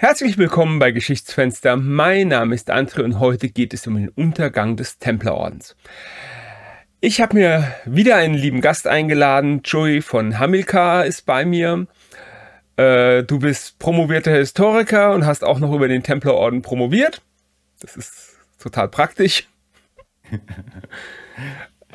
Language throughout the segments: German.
Herzlich willkommen bei Geschichtsfenster. Mein Name ist Andre und heute geht es um den Untergang des Templerordens. Ich habe mir wieder einen lieben Gast eingeladen. Joey von Hamilcar ist bei mir. Äh, du bist promovierter Historiker und hast auch noch über den Templerorden promoviert. Das ist total praktisch.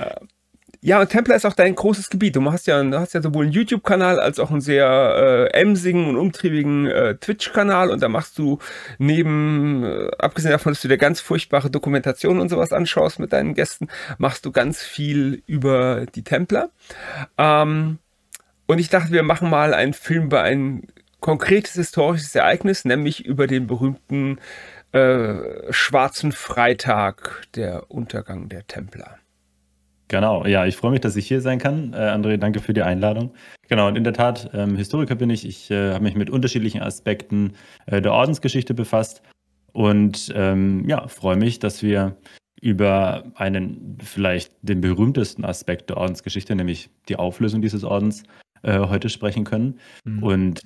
Ja, und Templer ist auch dein großes Gebiet. Du hast ja, du hast ja sowohl einen YouTube-Kanal als auch einen sehr äh, emsigen und umtriebigen äh, Twitch-Kanal. Und da machst du neben, äh, abgesehen davon, dass du dir ganz furchtbare Dokumentationen und sowas anschaust mit deinen Gästen, machst du ganz viel über die Templer. Ähm, und ich dachte, wir machen mal einen Film über ein konkretes historisches Ereignis, nämlich über den berühmten äh, Schwarzen Freitag, der Untergang der Templer. Genau, ja, ich freue mich, dass ich hier sein kann. Äh, André, danke für die Einladung. Genau, und in der Tat, ähm, Historiker bin ich. Ich äh, habe mich mit unterschiedlichen Aspekten äh, der Ordensgeschichte befasst und ähm, ja, freue mich, dass wir über einen vielleicht den berühmtesten Aspekt der Ordensgeschichte, nämlich die Auflösung dieses Ordens, äh, heute sprechen können. Mhm. Und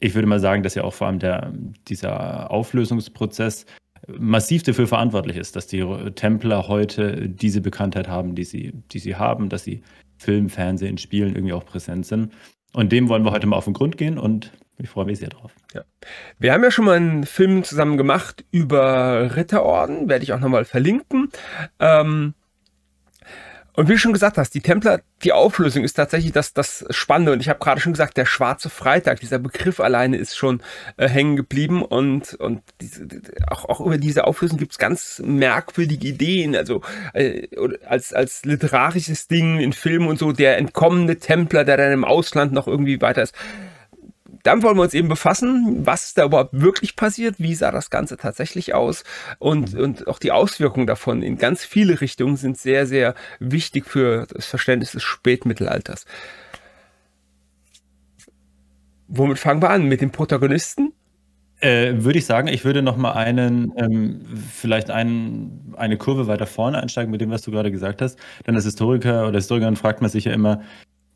ich würde mal sagen, dass ja auch vor allem der, dieser Auflösungsprozess massiv dafür verantwortlich ist, dass die Templer heute diese Bekanntheit haben, die sie, die sie haben, dass sie Film, Fernsehen, Spielen irgendwie auch präsent sind. Und dem wollen wir heute mal auf den Grund gehen und ich freue mich sehr drauf. Ja. Wir haben ja schon mal einen Film zusammen gemacht über Ritterorden, werde ich auch nochmal verlinken. Ähm, und wie du schon gesagt hast, die Templer, die Auflösung ist tatsächlich das, das Spannende. Und ich habe gerade schon gesagt, der schwarze Freitag, dieser Begriff alleine ist schon äh, hängen geblieben. Und, und diese, auch, auch über diese Auflösung gibt es ganz merkwürdige Ideen. Also äh, als, als literarisches Ding in Filmen und so, der entkommende Templer, der dann im Ausland noch irgendwie weiter ist dann wollen wir uns eben befassen, was ist da überhaupt wirklich passiert, wie sah das Ganze tatsächlich aus und, und auch die Auswirkungen davon in ganz viele Richtungen sind sehr, sehr wichtig für das Verständnis des Spätmittelalters. Womit fangen wir an? Mit den Protagonisten? Äh, würde ich sagen, ich würde nochmal einen, ähm, vielleicht einen, eine Kurve weiter vorne einsteigen mit dem, was du gerade gesagt hast. Denn als Historiker oder Historikerin fragt man sich ja immer,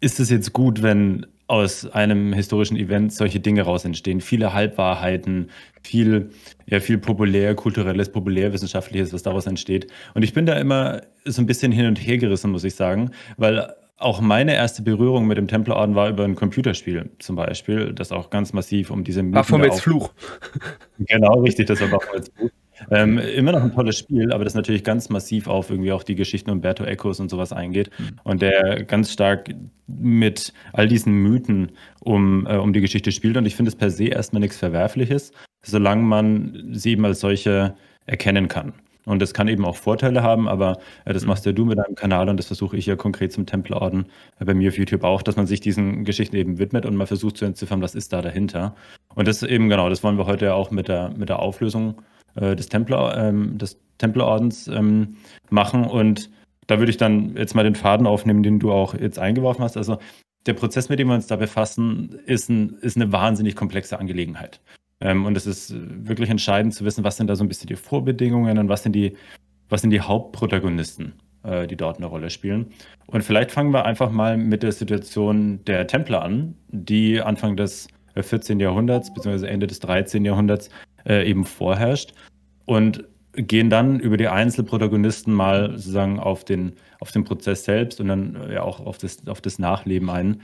ist es jetzt gut, wenn aus einem historischen Event solche Dinge raus entstehen. Viele Halbwahrheiten, viel, ja, viel populär, kulturelles, populärwissenschaftliches, was daraus entsteht. Und ich bin da immer so ein bisschen hin und her gerissen, muss ich sagen, weil auch meine erste Berührung mit dem Templerorden war über ein Computerspiel zum Beispiel, das auch ganz massiv um diese Mythen... Baphomets Fluch. Genau, richtig, das war Baphomets Fluch. Ähm, immer noch ein tolles Spiel, aber das natürlich ganz massiv auf irgendwie auch die Geschichten Umberto Echos und sowas eingeht mhm. und der ganz stark mit all diesen Mythen um, äh, um die Geschichte spielt und ich finde es per se erstmal nichts Verwerfliches, solange man sie eben als solche erkennen kann. Und das kann eben auch Vorteile haben, aber äh, das mhm. machst ja du mit deinem Kanal und das versuche ich ja konkret zum Templerorden äh, bei mir auf YouTube auch, dass man sich diesen Geschichten eben widmet und mal versucht zu entziffern, was ist da dahinter. Und das eben genau, das wollen wir heute ja auch mit der, mit der Auflösung äh, des, Templer, ähm, des Templerordens ähm, machen. Und da würde ich dann jetzt mal den Faden aufnehmen, den du auch jetzt eingeworfen hast. Also der Prozess, mit dem wir uns da befassen, ist, ein, ist eine wahnsinnig komplexe Angelegenheit. Ähm, und es ist wirklich entscheidend zu wissen, was sind da so ein bisschen die Vorbedingungen und was sind die, was sind die Hauptprotagonisten, äh, die dort eine Rolle spielen. Und vielleicht fangen wir einfach mal mit der Situation der Templer an, die Anfang des 14. Äh, Jahrhunderts bzw. Ende des 13. Jahrhunderts äh, eben vorherrscht und gehen dann über die Einzelprotagonisten mal sozusagen auf den, auf den Prozess selbst und dann äh, ja auch auf das, auf das Nachleben ein.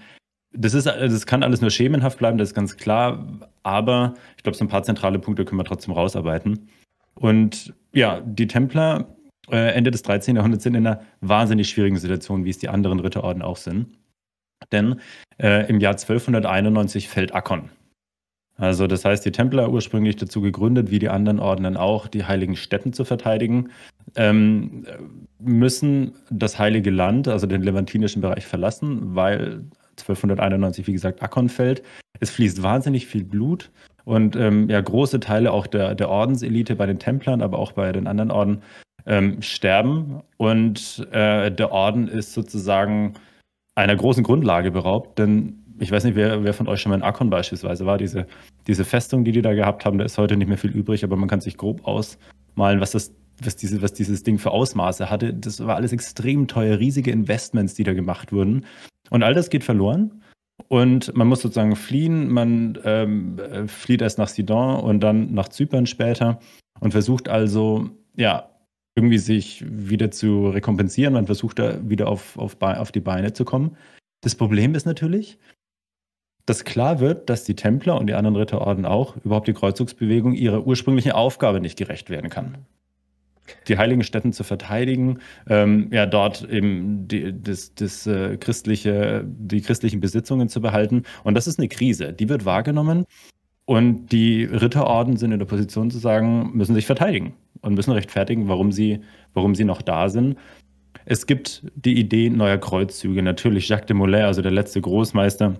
Das, ist, äh, das kann alles nur schemenhaft bleiben, das ist ganz klar, aber ich glaube, so ein paar zentrale Punkte können wir trotzdem rausarbeiten. Und ja, die Templer äh, Ende des 13. Jahrhunderts sind in einer wahnsinnig schwierigen Situation, wie es die anderen Ritterorden auch sind. Denn äh, im Jahr 1291 fällt Akkon. Also das heißt, die Templer ursprünglich dazu gegründet, wie die anderen Ordnen auch, die heiligen Städten zu verteidigen, ähm, müssen das heilige Land, also den levantinischen Bereich verlassen, weil 1291, wie gesagt, Akkon fällt. Es fließt wahnsinnig viel Blut und ähm, ja, große Teile auch der, der Ordenselite bei den Templern, aber auch bei den anderen Orden ähm, sterben. Und äh, der Orden ist sozusagen einer großen Grundlage beraubt, denn ich weiß nicht, wer, wer von euch schon mal in Akon beispielsweise war, diese, diese Festung, die die da gehabt haben, da ist heute nicht mehr viel übrig, aber man kann sich grob ausmalen, was das was, diese, was dieses Ding für Ausmaße hatte. Das war alles extrem teuer, riesige Investments, die da gemacht wurden. Und all das geht verloren. Und man muss sozusagen fliehen. Man ähm, äh, flieht erst nach Sidon und dann nach Zypern später und versucht also, ja, irgendwie sich wieder zu rekompensieren. Man versucht da wieder auf, auf, auf die Beine zu kommen. Das Problem ist natürlich, dass klar wird, dass die Templer und die anderen Ritterorden auch überhaupt die Kreuzzugsbewegung ihrer ursprünglichen Aufgabe nicht gerecht werden kann. Die heiligen Stätten zu verteidigen, ähm, ja, dort eben die, das, das, äh, christliche, die christlichen Besitzungen zu behalten. Und das ist eine Krise, die wird wahrgenommen. Und die Ritterorden sind in der Position zu sagen, müssen sich verteidigen und müssen rechtfertigen, warum sie, warum sie noch da sind. Es gibt die Idee neuer Kreuzzüge. Natürlich Jacques de Molay, also der letzte Großmeister,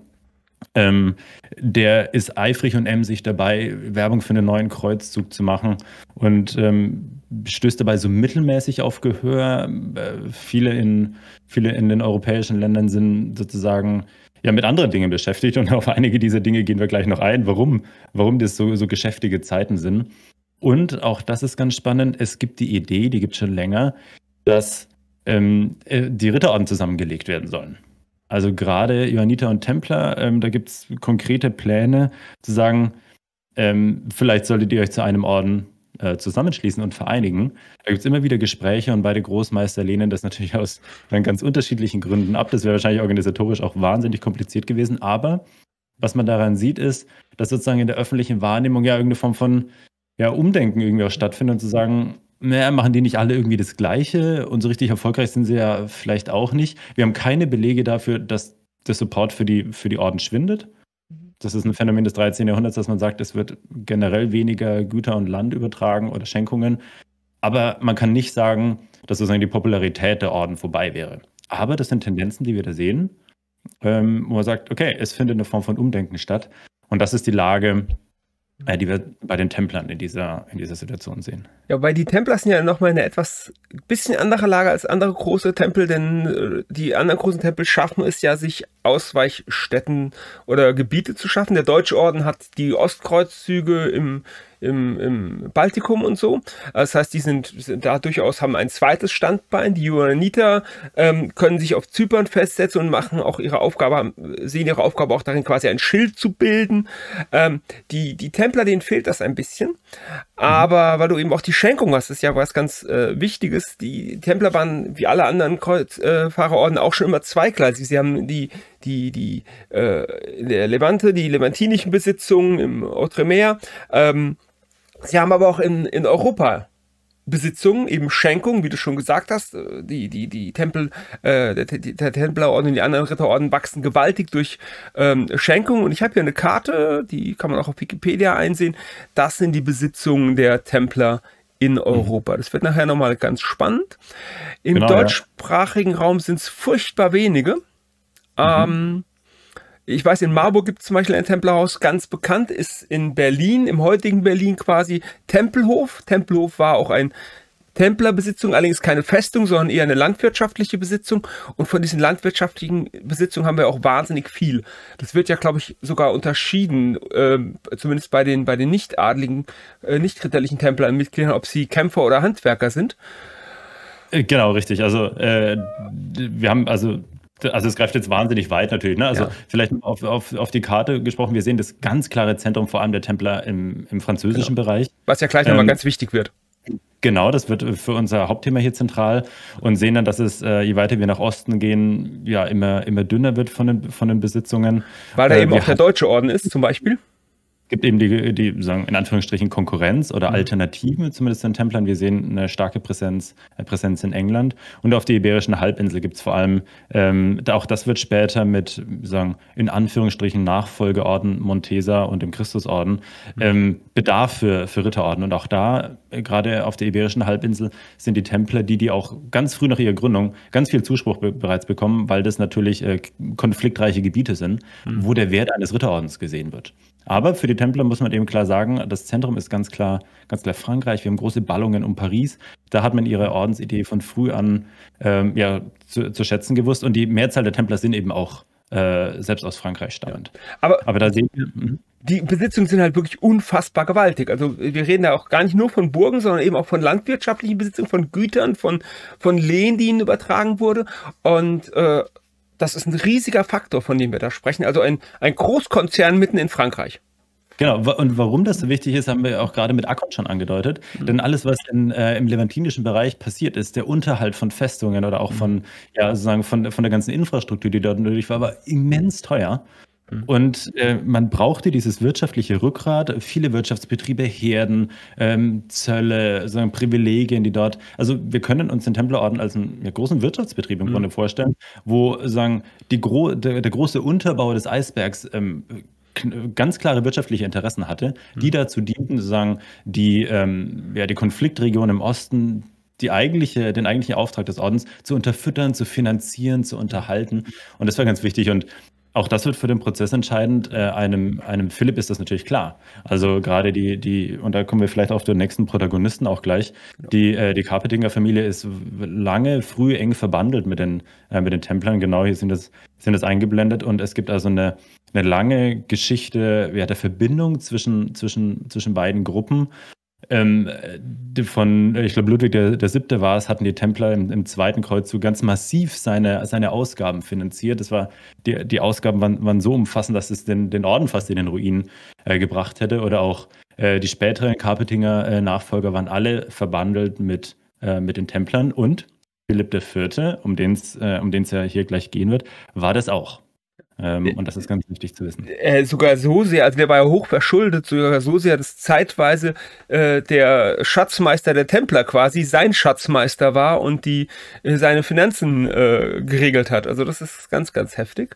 ähm, der ist eifrig und emsig dabei, Werbung für einen neuen Kreuzzug zu machen und ähm, stößt dabei so mittelmäßig auf Gehör. Äh, viele, in, viele in den europäischen Ländern sind sozusagen ja mit anderen Dingen beschäftigt und auf einige dieser Dinge gehen wir gleich noch ein, warum, warum das so, so geschäftige Zeiten sind. Und auch das ist ganz spannend, es gibt die Idee, die gibt es schon länger, dass ähm, äh, die Ritterorden zusammengelegt werden sollen. Also gerade Johanniter und Templer, ähm, da gibt es konkrete Pläne zu sagen, ähm, vielleicht solltet ihr euch zu einem Orden äh, zusammenschließen und vereinigen. Da gibt es immer wieder Gespräche und beide Großmeister lehnen das natürlich aus dann ganz unterschiedlichen Gründen ab. Das wäre wahrscheinlich organisatorisch auch wahnsinnig kompliziert gewesen. Aber was man daran sieht, ist, dass sozusagen in der öffentlichen Wahrnehmung ja irgendeine Form von ja, Umdenken irgendwie auch stattfindet und zu sagen, naja, machen die nicht alle irgendwie das Gleiche und so richtig erfolgreich sind sie ja vielleicht auch nicht. Wir haben keine Belege dafür, dass der Support für die, für die Orden schwindet. Das ist ein Phänomen des 13. Jahrhunderts, dass man sagt, es wird generell weniger Güter und Land übertragen oder Schenkungen. Aber man kann nicht sagen, dass sozusagen die Popularität der Orden vorbei wäre. Aber das sind Tendenzen, die wir da sehen, ähm, wo man sagt, okay, es findet eine Form von Umdenken statt. Und das ist die Lage, äh, die wir bei den Templern in dieser, in dieser Situation sehen. Ja, weil die Templer sind ja nochmal eine etwas bisschen andere Lage als andere große Tempel, denn äh, die anderen großen Tempel schaffen es ja, sich Ausweichstätten oder Gebiete zu schaffen. Der Deutsche Orden hat die Ostkreuzzüge im, im, im Baltikum und so. Das heißt, die sind, sind da durchaus haben ein zweites Standbein. Die Johanniter ähm, können sich auf Zypern festsetzen und machen auch ihre Aufgabe, sehen ihre Aufgabe auch darin, quasi ein Schild zu bilden. Ähm, die, die Templer, denen fehlt das ein bisschen. Aber weil du eben auch die Schenkung hast, ist ja was ganz äh, Wichtiges. Die Templer waren wie alle anderen Kreuzfahrerorden äh, auch schon immer zweigleisig. Sie haben die die, die äh, Levante, die levantinischen Besitzungen im Outremer. Ähm, sie haben aber auch in, in Europa Besitzungen, eben Schenkungen, wie du schon gesagt hast, äh, die, die, die Tempel, äh, der, der Templerorden und die anderen Ritterorden wachsen gewaltig durch ähm, Schenkungen. Und ich habe hier eine Karte, die kann man auch auf Wikipedia einsehen. Das sind die Besitzungen der Templer in mhm. Europa. Das wird nachher nochmal ganz spannend. Im genau, deutschsprachigen ja. Raum sind es furchtbar wenige. Mhm. Ähm, ich weiß, in Marburg gibt es zum Beispiel ein Templerhaus, ganz bekannt ist in Berlin, im heutigen Berlin quasi Tempelhof. Tempelhof war auch ein Templerbesitzung, allerdings keine Festung, sondern eher eine landwirtschaftliche Besitzung. Und von diesen landwirtschaftlichen Besitzungen haben wir auch wahnsinnig viel. Das wird ja, glaube ich, sogar unterschieden, äh, zumindest bei den, bei den nicht-adligen, äh, nicht-ritterlichen Templern Mitgliedern, ob sie Kämpfer oder Handwerker sind. Äh, genau, richtig. Also äh, wir haben also also es greift jetzt wahnsinnig weit natürlich. Ne? Also ja. vielleicht auf, auf, auf, die Karte gesprochen, wir sehen das ganz klare Zentrum vor allem der Templer im, im französischen genau. Bereich. Was ja gleich ähm, nochmal ganz wichtig wird. Genau, das wird für unser Hauptthema hier zentral und sehen dann, dass es, äh, je weiter wir nach Osten gehen, ja immer, immer dünner wird von den, von den Besitzungen. Weil da äh, eben auch der Deutsche Orden ist zum Beispiel gibt eben die, die sagen in Anführungsstrichen Konkurrenz oder mhm. Alternativen, zumindest den Templern. Wir sehen eine starke Präsenz, äh, Präsenz in England. Und auf der Iberischen Halbinsel gibt es vor allem, ähm, auch das wird später mit, sagen, in Anführungsstrichen Nachfolgeorden Montesa und dem Christusorden mhm. ähm, Bedarf für, für Ritterorden. Und auch da, äh, gerade auf der Iberischen Halbinsel, sind die Templer, die die auch ganz früh nach ihrer Gründung ganz viel Zuspruch be bereits bekommen, weil das natürlich äh, konfliktreiche Gebiete sind, mhm. wo der Wert eines Ritterordens gesehen wird. Aber für die Templer muss man eben klar sagen, das Zentrum ist ganz klar, ganz klar Frankreich. Wir haben große Ballungen um Paris. Da hat man ihre Ordensidee von früh an ähm, ja, zu, zu, schätzen gewusst. Und die Mehrzahl der Templer sind eben auch äh, selbst aus Frankreich stammend. Ja. Aber, Aber da sehen wir. Mhm. die Besitzungen sind halt wirklich unfassbar gewaltig. Also wir reden da auch gar nicht nur von Burgen, sondern eben auch von landwirtschaftlichen Besitzungen, von Gütern, von, von Lehen, die ihnen übertragen wurde. Und äh, das ist ein riesiger Faktor, von dem wir da sprechen. Also ein, ein Großkonzern mitten in Frankreich. Genau, und warum das so wichtig ist, haben wir auch gerade mit Akkon schon angedeutet. Mhm. Denn alles, was in, äh, im levantinischen Bereich passiert ist, der Unterhalt von Festungen oder auch mhm. von, ja, sozusagen von, von der ganzen Infrastruktur, die dort nötig war, war immens teuer. Mhm. Und äh, man brauchte dieses wirtschaftliche Rückgrat, viele Wirtschaftsbetriebe, Herden, ähm, Zölle, so Privilegien, die dort. Also wir können uns den Templerorden als einen großen Wirtschaftsbetrieb im mhm. Grunde vorstellen, wo sagen, die gro der, der, große Unterbau des Eisbergs ähm, ganz klare wirtschaftliche Interessen hatte, die mhm. dazu dienten, sozusagen die, ähm, ja, die Konfliktregion im Osten, die eigentliche, den eigentlichen Auftrag des Ordens zu unterfüttern, zu finanzieren, zu unterhalten. Mhm. Und das war ganz wichtig. Und auch das wird für den Prozess entscheidend. Äh, einem, einem Philipp ist das natürlich klar. Also gerade die, die, und da kommen wir vielleicht auf den nächsten Protagonisten auch gleich. Genau. Die, äh, die Carpetinger Familie ist lange, früh eng verbandelt mit den, äh, mit den Templern. Genau, hier sind das, sind das eingeblendet. Und es gibt also eine, eine lange Geschichte ja, der Verbindung zwischen, zwischen, zwischen beiden Gruppen ähm, äh, von, äh, ich glaube, Ludwig der, der Siebte war es, hatten die Templer im, im, zweiten Kreuzzug ganz massiv seine, seine Ausgaben finanziert. Das war, die, die Ausgaben waren, waren so umfassend, dass es den, den Orden fast in den Ruin äh, gebracht hätte. Oder auch äh, die späteren Carpetinger äh, Nachfolger waren alle verbandelt mit, äh, mit den Templern. Und Philipp IV., um den es um ja hier gleich gehen wird, war das auch. Ähm, und das ist ganz wichtig zu wissen. Äh, sogar so sehr, also der war ja hoch verschuldet, sogar so sehr, dass zeitweise äh, der Schatzmeister der Templer quasi sein Schatzmeister war und die äh, seine Finanzen äh, geregelt hat. Also das ist ganz, ganz heftig.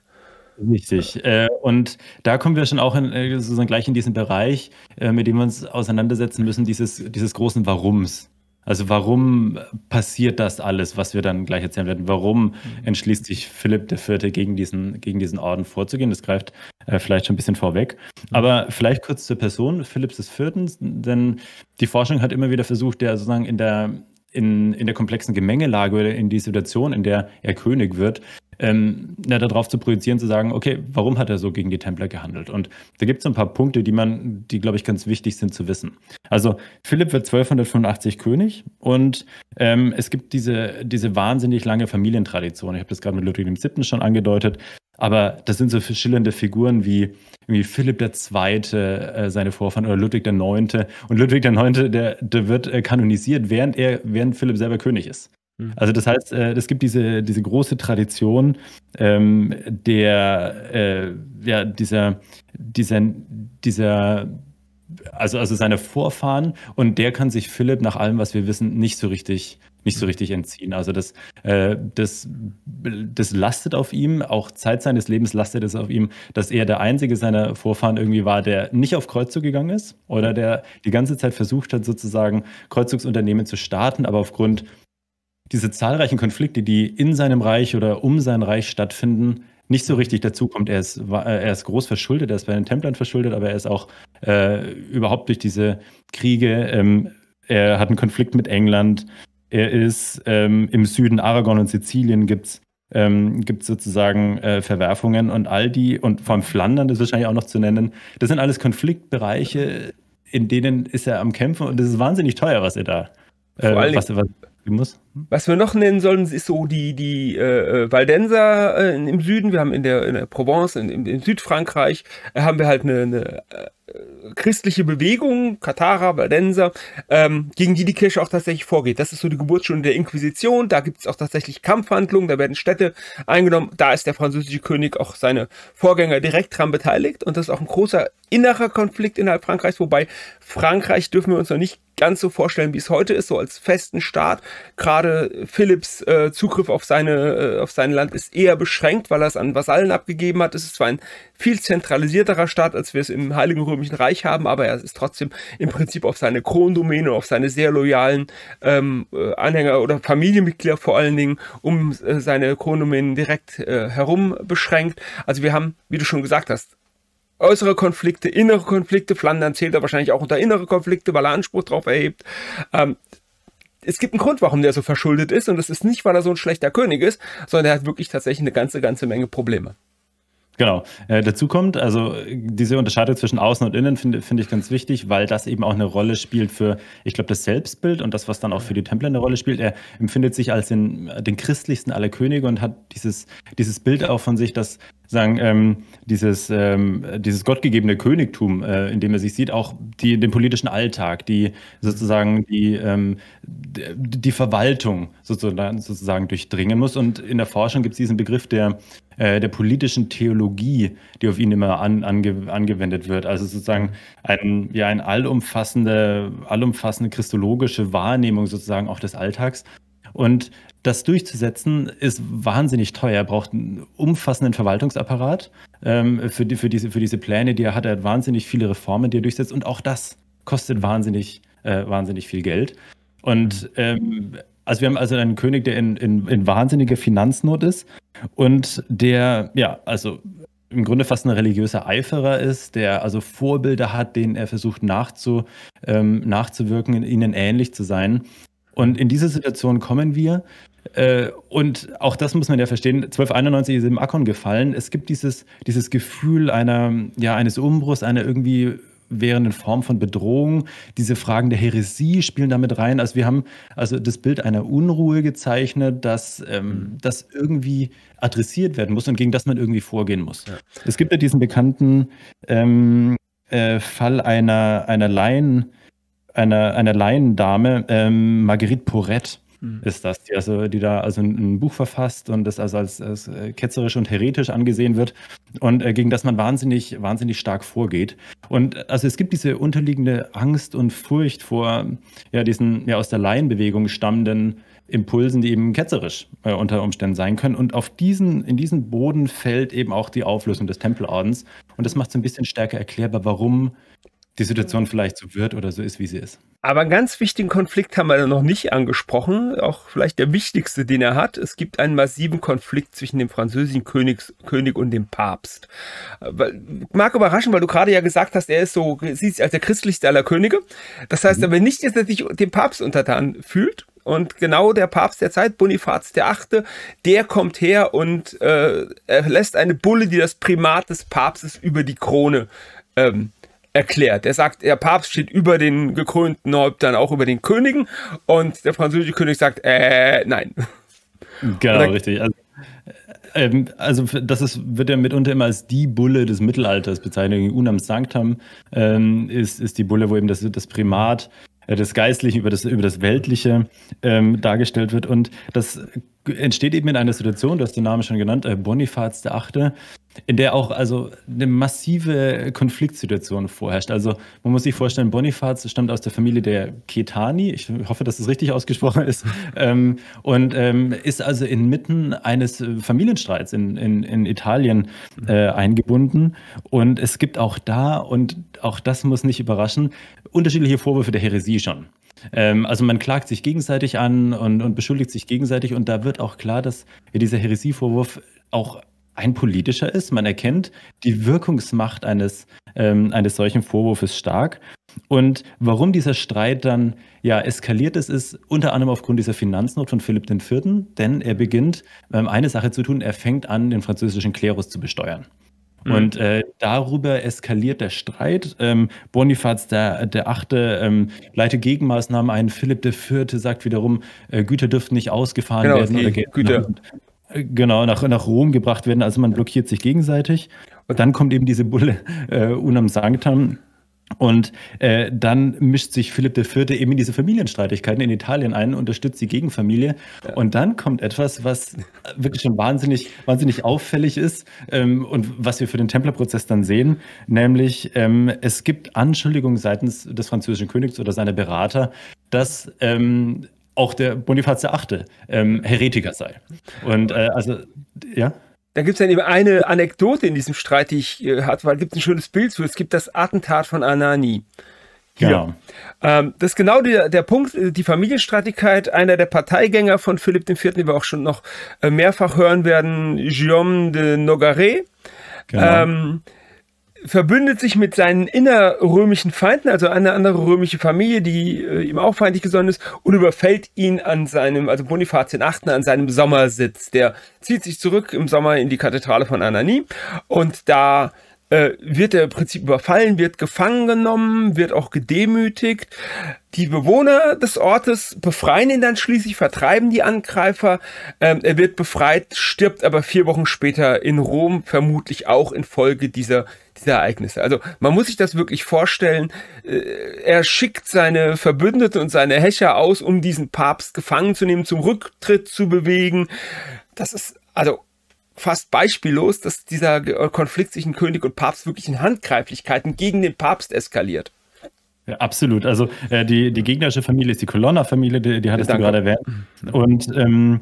Richtig. Äh, und da kommen wir schon auch in, äh, sozusagen gleich in diesen Bereich, mit dem wir uns auseinandersetzen müssen, dieses, dieses großen Warums. Also warum passiert das alles, was wir dann gleich erzählen werden? Warum mhm. entschließt sich Philipp IV. gegen diesen, gegen diesen Orden vorzugehen? Das greift äh, vielleicht schon ein bisschen vorweg. Mhm. Aber vielleicht kurz zur Person Philipps IV., denn die Forschung hat immer wieder versucht, der sozusagen in der, in, in der komplexen Gemengelage oder in die Situation, in der er König wird, ähm, na, darauf zu projizieren, zu sagen, okay, warum hat er so gegen die Templer gehandelt? Und da gibt es ein paar Punkte, die man, die, glaube ich, ganz wichtig sind zu wissen. Also Philipp wird 1285 König und ähm, es gibt diese, diese wahnsinnig lange Familientradition. Ich habe das gerade mit Ludwig VII. schon angedeutet. Aber das sind so schillernde Figuren wie irgendwie Philipp II., äh, seine Vorfahren, oder Ludwig IX. Und Ludwig IX., der, der wird äh, kanonisiert, während er, während Philipp selber König ist. Mhm. Also das heißt, äh, es gibt diese, diese große Tradition ähm, der, äh, ja, dieser, dieser, dieser, also, also seine Vorfahren und der kann sich Philipp nach allem, was wir wissen, nicht so richtig nicht so mhm. richtig entziehen. Also das, äh, das, das lastet auf ihm, auch Zeit seines Lebens lastet es auf ihm, dass er der einzige seiner Vorfahren irgendwie war, der nicht auf Kreuzzug gegangen ist oder der die ganze Zeit versucht hat, sozusagen Kreuzzugsunternehmen zu starten, aber aufgrund diese zahlreichen Konflikte, die in seinem Reich oder um sein Reich stattfinden, nicht so richtig dazukommt. Er ist, äh, er ist groß verschuldet, er ist bei den Templern verschuldet, aber er ist auch äh, überhaupt durch diese Kriege. Ähm, er hat einen Konflikt mit England. Er ist ähm, im Süden Aragon und Sizilien gibt es ähm, gibt's sozusagen äh, Verwerfungen und all die und vor allem Flandern ist wahrscheinlich auch noch zu nennen. Das sind alles Konfliktbereiche, in denen ist er am Kämpfen und das ist wahnsinnig teuer, was er da. Äh, vor allen was, was, muss. Was wir noch nennen sollen, ist so die, die äh, äh Valdenser äh, im Süden. Wir haben in der, in der Provence, in, in, in Südfrankreich, äh, haben wir halt eine, eine äh, christliche Bewegung, Katharer, Valdenser, ähm, gegen die die Kirche auch tatsächlich vorgeht. Das ist so die Geburtsstunde der Inquisition. Da gibt es auch tatsächlich Kampfhandlungen, da werden Städte eingenommen. Da ist der französische König auch seine Vorgänger direkt dran beteiligt. Und das ist auch ein großer innerer Konflikt innerhalb Frankreichs, wobei Frankreich dürfen wir uns noch nicht ganz so vorstellen, wie es heute ist, so als festen Staat. Gerade Philips äh, Zugriff auf, seine, äh, auf sein Land ist eher beschränkt, weil er es an Vasallen abgegeben hat. Es ist zwar ein viel zentralisierterer Staat, als wir es im Heiligen Römischen Reich haben, aber er ist trotzdem im Prinzip auf seine Krondomäne, auf seine sehr loyalen ähm, äh, Anhänger oder Familienmitglieder vor allen Dingen um äh, seine Krondomänen direkt äh, herum beschränkt. Also wir haben, wie du schon gesagt hast, äußere Konflikte, innere Konflikte. Flandern zählt er wahrscheinlich auch unter innere Konflikte, weil er Anspruch drauf erhebt. Ähm, es gibt einen Grund, warum der so verschuldet ist. Und das ist nicht, weil er so ein schlechter König ist, sondern er hat wirklich tatsächlich eine ganze, ganze Menge Probleme. Genau. Äh, dazu kommt, also diese Unterscheidung zwischen Außen und Innen finde find ich ganz wichtig, weil das eben auch eine Rolle spielt für, ich glaube, das Selbstbild und das, was dann auch für die Templer eine Rolle spielt. Er empfindet sich als den, den christlichsten aller Könige und hat dieses, dieses Bild auch von sich, dass sagen, ähm, dieses, ähm, dieses gottgegebene Königtum, äh, in dem er sich sieht, auch die, den politischen Alltag, die sozusagen die, ähm, die Verwaltung sozusagen, sozusagen durchdringen muss. Und in der Forschung gibt es diesen Begriff der, äh, der politischen Theologie, die auf ihn immer an, ange, angewendet wird. Also sozusagen ein, ja, eine allumfassende, allumfassende christologische Wahrnehmung sozusagen auch des Alltags. Und das durchzusetzen ist wahnsinnig teuer, Er braucht einen umfassenden Verwaltungsapparat. Ähm, für, die, für, diese, für diese Pläne, die er hat, er hat wahnsinnig viele Reformen, die er durchsetzt. Und auch das kostet wahnsinnig, äh, wahnsinnig viel Geld. Und ähm, also wir haben also einen König, der in, in, in wahnsinniger Finanznot ist und der, ja, also im Grunde fast ein religiöser Eiferer ist, der also Vorbilder hat, denen er versucht nachzu, ähm, nachzuwirken, ihnen ähnlich zu sein. Und in diese Situation kommen wir äh, und auch das muss man ja verstehen, 1291 ist im Akkon gefallen. Es gibt dieses, dieses Gefühl einer, ja, eines Umbruchs, einer irgendwie währenden Form von Bedrohung. Diese Fragen der Heresie spielen damit rein. Also wir haben also das Bild einer Unruhe gezeichnet, dass ähm, mhm. das irgendwie adressiert werden muss und gegen das man irgendwie vorgehen muss. Ja. Es gibt ja diesen bekannten ähm, äh, Fall einer, einer Laien, einer, einer Laiendame, ähm, Marguerite Porette mhm. ist das, die, also, die da also ein, ein Buch verfasst und das also als, als, äh, ketzerisch und heretisch angesehen wird und äh, gegen das man wahnsinnig, wahnsinnig stark vorgeht. Und also es gibt diese unterliegende Angst und Furcht vor ja, diesen ja, aus der Laienbewegung stammenden Impulsen, die eben ketzerisch äh, unter Umständen sein können. Und auf diesen, in diesen Boden fällt eben auch die Auflösung des Tempelordens. Und das macht es ein bisschen stärker erklärbar, warum die Situation vielleicht so wird oder so ist, wie sie ist. Aber einen ganz wichtigen Konflikt haben wir noch nicht angesprochen, auch vielleicht der wichtigste, den er hat. Es gibt einen massiven Konflikt zwischen dem französischen Königs, König und dem Papst. Mag überraschen, weil du gerade ja gesagt hast, er ist so, sieht sich als der christlichste aller Könige. Das heißt mhm. aber nicht, dass er sich dem Papst untertan fühlt, und genau der Papst der Zeit, Bonifaz der Achte, der kommt her und äh, lässt eine Bulle, die das Primat des Papstes über die Krone ähm, erklärt. Er sagt, der Papst steht über den gekrönten Häuptern, auch über den Königen. Und der französische König sagt, äh, nein. Genau, dann, richtig. Also, ähm, also das ist, wird ja mitunter immer als die Bulle des Mittelalters bezeichnet. Unam Sanctam ähm, ist, ist die Bulle, wo eben das, das Primat äh, des Geistlichen über das, über das Weltliche ähm, dargestellt wird. Und das entsteht eben in einer Situation, du hast den Namen schon genannt, äh, Bonifaz der Achte, in der auch also eine massive Konfliktsituation vorherrscht. Also man muss sich vorstellen, Bonifaz stammt aus der Familie der Ketani, ich hoffe, dass es das richtig ausgesprochen ist, ähm, und ähm, ist also inmitten eines äh, Familienstreits in, in, in Italien mhm. äh, eingebunden. Und es gibt auch da, und auch das muss nicht überraschen, unterschiedliche Vorwürfe der Heresie schon ähm, also man klagt sich gegenseitig an und, und beschuldigt sich gegenseitig und da wird wird halt auch klar, dass dieser Heresievorwurf auch ein politischer ist. Man erkennt die Wirkungsmacht eines, ähm, eines solchen Vorwurfs stark. Und warum dieser Streit dann ja eskaliert ist, ist unter anderem aufgrund dieser Finanznot von Philipp IV., denn er beginnt ähm, eine Sache zu tun, er fängt an, den französischen Klerus zu besteuern. Mhm. Und äh, darüber eskaliert der Streit. Ähm, Bonifaz der, der Achte ähm, leitet Gegenmaßnahmen ein. Philipp der Vierte sagt wiederum, äh, Güter dürften nicht ausgefahren genau, werden oder Geld Güter. Nach, äh, genau, nach, nach Rom gebracht werden. Also man blockiert sich gegenseitig. Und dann kommt eben diese Bulle äh, Unam Sanctam und äh, dann mischt sich Philipp IV. eben in diese Familienstreitigkeiten in Italien ein, unterstützt die Gegenfamilie. Ja. Und dann kommt etwas, was wirklich schon wahnsinnig, wahnsinnig auffällig ist ähm, und was wir für den Templerprozess dann sehen, nämlich ähm, es gibt Anschuldigungen seitens des französischen Königs oder seiner Berater, dass ähm, auch der Bonifaz VIII. Ähm, Heretiker sei. Und äh, also, ja. Da gibt es dann eben eine Anekdote in diesem Streit, die ich äh, hatte, weil es gibt ein schönes Bild zu. Es gibt das Attentat von Anani. Hier. Ja. Ähm, das ist genau der, der Punkt, äh, die Familienstreitigkeit. Einer der Parteigänger von Philipp IV., den wir auch schon noch äh, mehrfach hören werden, Guillaume de Nogaret. Genau. Ähm, verbündet sich mit seinen innerrömischen Feinden, also eine andere römische Familie, die äh, ihm auch feindlich gesonnen ist, und überfällt ihn an seinem, also Bonifaz den an seinem Sommersitz. Der zieht sich zurück im Sommer in die Kathedrale von Anani und da äh, wird er im Prinzip überfallen, wird gefangen genommen, wird auch gedemütigt. Die Bewohner des Ortes befreien ihn dann schließlich, vertreiben die Angreifer. Ähm, er wird befreit, stirbt aber vier Wochen später in Rom, vermutlich auch infolge dieser, dieser Ereignisse. Also man muss sich das wirklich vorstellen. Äh, er schickt seine Verbündeten und seine Häscher aus, um diesen Papst gefangen zu nehmen, zum Rücktritt zu bewegen. Das ist also fast beispiellos, dass dieser Konflikt zwischen König und Papst wirklich in Handgreiflichkeiten gegen den Papst eskaliert. Ja, absolut. Also äh, die, die gegnerische Familie ist die Colonna-Familie, die, die hattest Danke. du gerade erwähnt. Und ähm,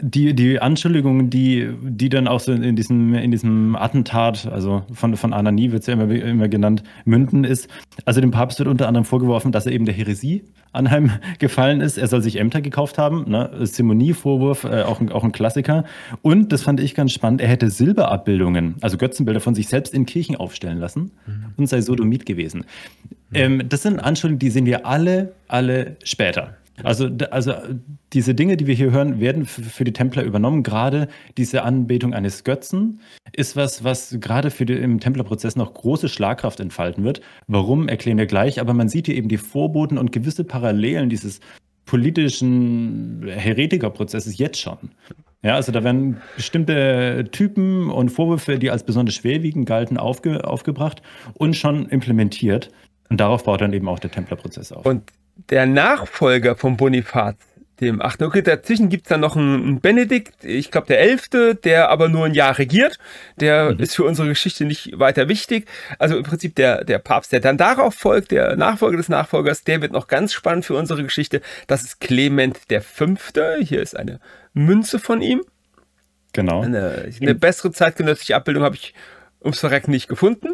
die, die Anschuldigungen, die, die dann auch so in diesem, in diesem Attentat, also von, von Anani wird es ja immer, immer genannt, münden, ist, also dem Papst wird unter anderem vorgeworfen, dass er eben der Häresie Anheim gefallen ist. Er soll sich Ämter gekauft haben, ne? Simonie-Vorwurf, äh, auch, auch ein Klassiker. Und, das fand ich ganz spannend, er hätte Silberabbildungen, also Götzenbilder von sich selbst in Kirchen aufstellen lassen mhm. und sei Sodomit gewesen ähm, das sind Anschuldigungen, die sehen wir alle, alle später. Also, also diese Dinge, die wir hier hören, werden für die Templer übernommen. Gerade diese Anbetung eines Götzen ist was, was gerade für die, im Templerprozess noch große Schlagkraft entfalten wird. Warum, erklären wir gleich. Aber man sieht hier eben die Vorboten und gewisse Parallelen dieses politischen Heretikerprozesses jetzt schon. Ja, also da werden bestimmte Typen und Vorwürfe, die als besonders schwerwiegend galten, aufge aufgebracht und schon implementiert. Und darauf baut dann eben auch der Templerprozess auf. Und der Nachfolger von Bonifaz, dem 8. Okay, dazwischen gibt es dann noch einen Benedikt, ich glaube der 11., der aber nur ein Jahr regiert. Der mhm. ist für unsere Geschichte nicht weiter wichtig. Also im Prinzip der, der Papst, der dann darauf folgt, der Nachfolger des Nachfolgers, der wird noch ganz spannend für unsere Geschichte. Das ist Clement der 5. Hier ist eine Münze von ihm. Genau. Eine, eine bessere zeitgenössische Abbildung habe ich ums Verrecken nicht gefunden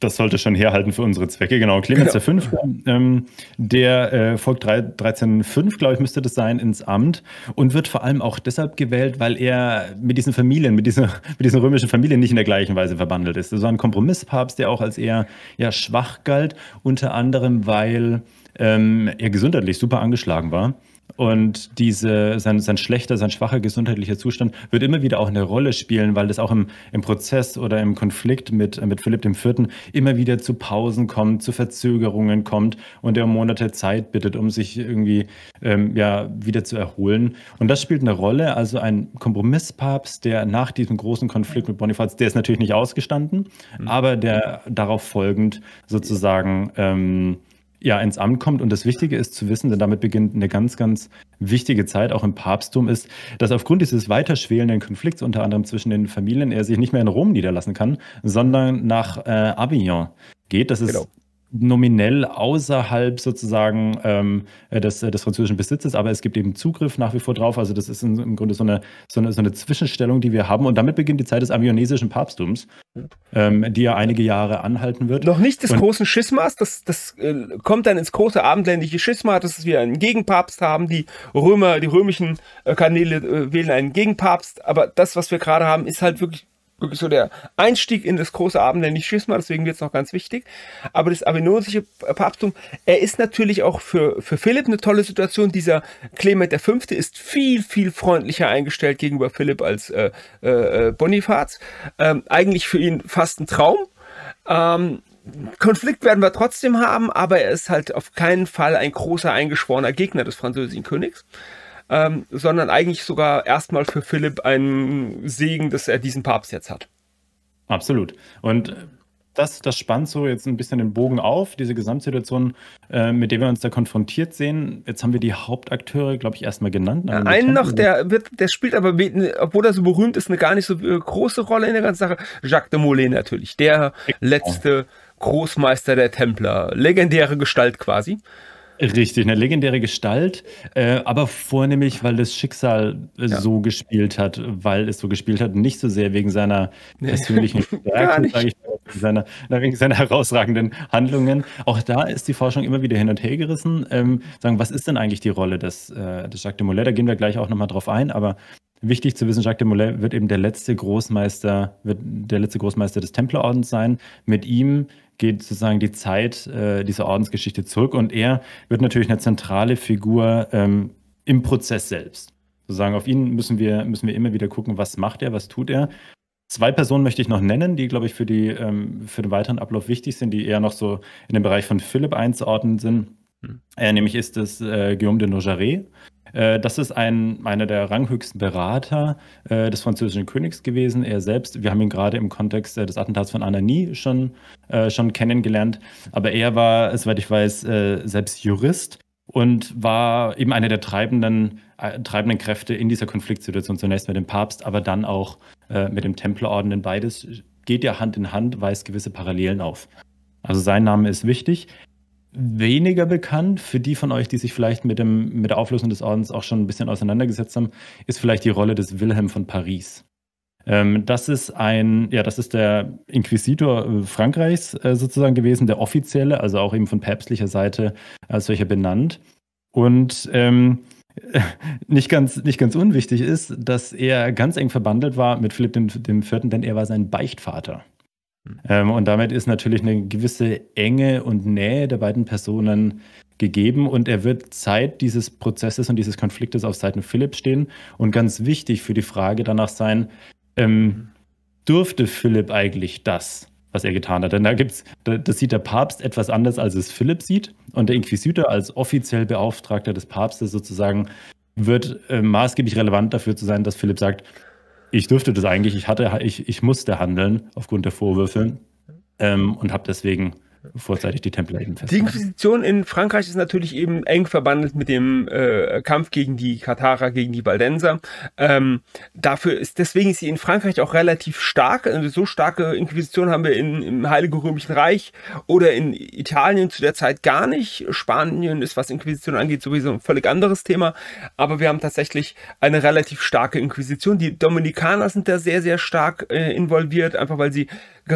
das sollte schon herhalten für unsere Zwecke, genau. Clemens genau. V., ähm, der äh, folgt 13.5, glaube ich, müsste das sein, ins Amt und wird vor allem auch deshalb gewählt, weil er mit diesen Familien, mit, dieser, mit diesen römischen Familien nicht in der gleichen Weise verbandelt ist. Das war ein Kompromisspapst, der auch als eher ja, schwach galt, unter anderem, weil ähm, er gesundheitlich super angeschlagen war und diese, sein, sein schlechter, sein schwacher gesundheitlicher Zustand wird immer wieder auch eine Rolle spielen, weil das auch im, im Prozess oder im Konflikt mit, mit Philipp IV. immer wieder zu Pausen kommt, zu Verzögerungen kommt und er um Monate Zeit bittet, um sich irgendwie ähm, ja, wieder zu erholen. Und das spielt eine Rolle. Also ein Kompromisspapst, der nach diesem großen Konflikt mit Bonifaz, der ist natürlich nicht ausgestanden, mhm. aber der darauf folgend sozusagen. Ähm, ja ins Amt kommt. Und das Wichtige ist zu wissen, denn damit beginnt eine ganz, ganz wichtige Zeit auch im Papsttum, ist, dass aufgrund dieses weiterschwelenden Konflikts unter anderem zwischen den Familien er sich nicht mehr in Rom niederlassen kann, sondern nach äh, Avignon geht. Das ist genau nominell außerhalb sozusagen ähm, äh, des, äh, des französischen Besitzes, aber es gibt eben Zugriff nach wie vor drauf. Also das ist im Grunde so eine, so eine, so eine Zwischenstellung, die wir haben. Und damit beginnt die Zeit des avionesischen Papsttums, ähm, die ja einige Jahre anhalten wird. Noch nicht des Und, großen Schismas, das, das äh, kommt dann ins große abendländische Schisma, dass wir einen Gegenpapst haben. Die Römer, die römischen äh, Kanäle äh, wählen einen Gegenpapst, aber das, was wir gerade haben, ist halt wirklich wirklich so der Einstieg in das große abendländische Schisma, deswegen wird es noch ganz wichtig. Aber das avinosische Papsttum, er ist natürlich auch für, für Philipp eine tolle Situation. Dieser Clement V. ist viel, viel freundlicher eingestellt gegenüber Philipp als äh, äh, äh, Bonifaz. Ähm, eigentlich für ihn fast ein Traum. Ähm, Konflikt werden wir trotzdem haben, aber er ist halt auf keinen Fall ein großer eingeschworener Gegner des französischen Königs ähm, sondern eigentlich sogar erstmal für Philipp ein Segen, dass er diesen Papst jetzt hat. Absolut. Und das, das spannt so jetzt ein bisschen den Bogen auf, diese Gesamtsituation, äh, mit der wir uns da konfrontiert sehen. Jetzt haben wir die Hauptakteure, glaube ich, erstmal genannt. Ja, einen noch, der, wird, der spielt aber, obwohl er so berühmt ist, eine gar nicht so äh, große Rolle in der ganzen Sache. Jacques de Molay natürlich, der genau. letzte Großmeister der Templer, legendäre Gestalt quasi. Richtig, eine legendäre Gestalt, äh, aber vornehmlich, weil das Schicksal ja. so gespielt hat, weil es so gespielt hat, nicht so sehr wegen seiner nee. persönlichen Stärke, sage ich wegen seiner, wegen seiner herausragenden Handlungen. Auch da ist die Forschung immer wieder hin und her gerissen. Ähm, sagen, was ist denn eigentlich die Rolle des, äh, des Jacques de Molay? Da gehen wir gleich auch nochmal drauf ein, aber Wichtig zu wissen, Jacques de Molay wird eben der letzte Großmeister, wird der letzte Großmeister des Templerordens sein. Mit ihm geht sozusagen die Zeit äh, dieser Ordensgeschichte zurück und er wird natürlich eine zentrale Figur ähm, im Prozess selbst. Sozusagen auf ihn müssen wir, müssen wir immer wieder gucken, was macht er, was tut er. Zwei Personen möchte ich noch nennen, die, glaube ich, für, die, ähm, für den weiteren Ablauf wichtig sind, die eher noch so in den Bereich von Philipp einzuordnen sind. Hm. Äh, nämlich ist es äh, Guillaume de Nojaret, äh, das ist ein, einer der ranghöchsten Berater äh, des französischen Königs gewesen. Er selbst, wir haben ihn gerade im Kontext äh, des Attentats von Anani schon, schon kennengelernt, aber er war, soweit ich weiß, selbst Jurist und war eben einer der treibenden, treibenden Kräfte in dieser Konfliktsituation, zunächst mit dem Papst, aber dann auch mit dem Templerorden, denn beides geht ja Hand in Hand, weist gewisse Parallelen auf. Also sein Name ist wichtig weniger bekannt. Für die von euch, die sich vielleicht mit, dem, mit der Auflösung des Ordens auch schon ein bisschen auseinandergesetzt haben, ist vielleicht die Rolle des Wilhelm von Paris. Ähm, das ist ein, ja, das ist der Inquisitor äh, Frankreichs äh, sozusagen gewesen, der offizielle, also auch eben von päpstlicher Seite als solcher benannt. Und ähm, nicht ganz, nicht ganz unwichtig ist, dass er ganz eng verbandelt war mit Philipp IV., denn er war sein Beichtvater. Ähm, und damit ist natürlich eine gewisse Enge und Nähe der beiden Personen gegeben und er wird Zeit dieses Prozesses und dieses Konfliktes auf Seiten Philipps stehen und ganz wichtig für die Frage danach sein, ähm, durfte Philipp eigentlich das, was er getan hat? Denn da gibt's, das sieht der Papst etwas anders, als es Philipp sieht und der Inquisitor als offiziell Beauftragter des Papstes sozusagen wird äh, maßgeblich relevant dafür zu sein, dass Philipp sagt, ich dürfte das eigentlich. Ich hatte, ich, ich musste handeln aufgrund der Vorwürfe ähm, und habe deswegen vorzeitig die Templer eben fest. Die Inquisition in Frankreich ist natürlich eben eng verbandelt mit dem äh, Kampf gegen die Katharer, gegen die Waldenser. Ähm, dafür ist, deswegen ist sie in Frankreich auch relativ stark. Also so starke Inquisition haben wir in, im Heiligen Römischen Reich oder in Italien zu der Zeit gar nicht. Spanien ist, was Inquisition angeht, sowieso ein völlig anderes Thema. Aber wir haben tatsächlich eine relativ starke Inquisition. Die Dominikaner sind da sehr, sehr stark äh, involviert, einfach weil sie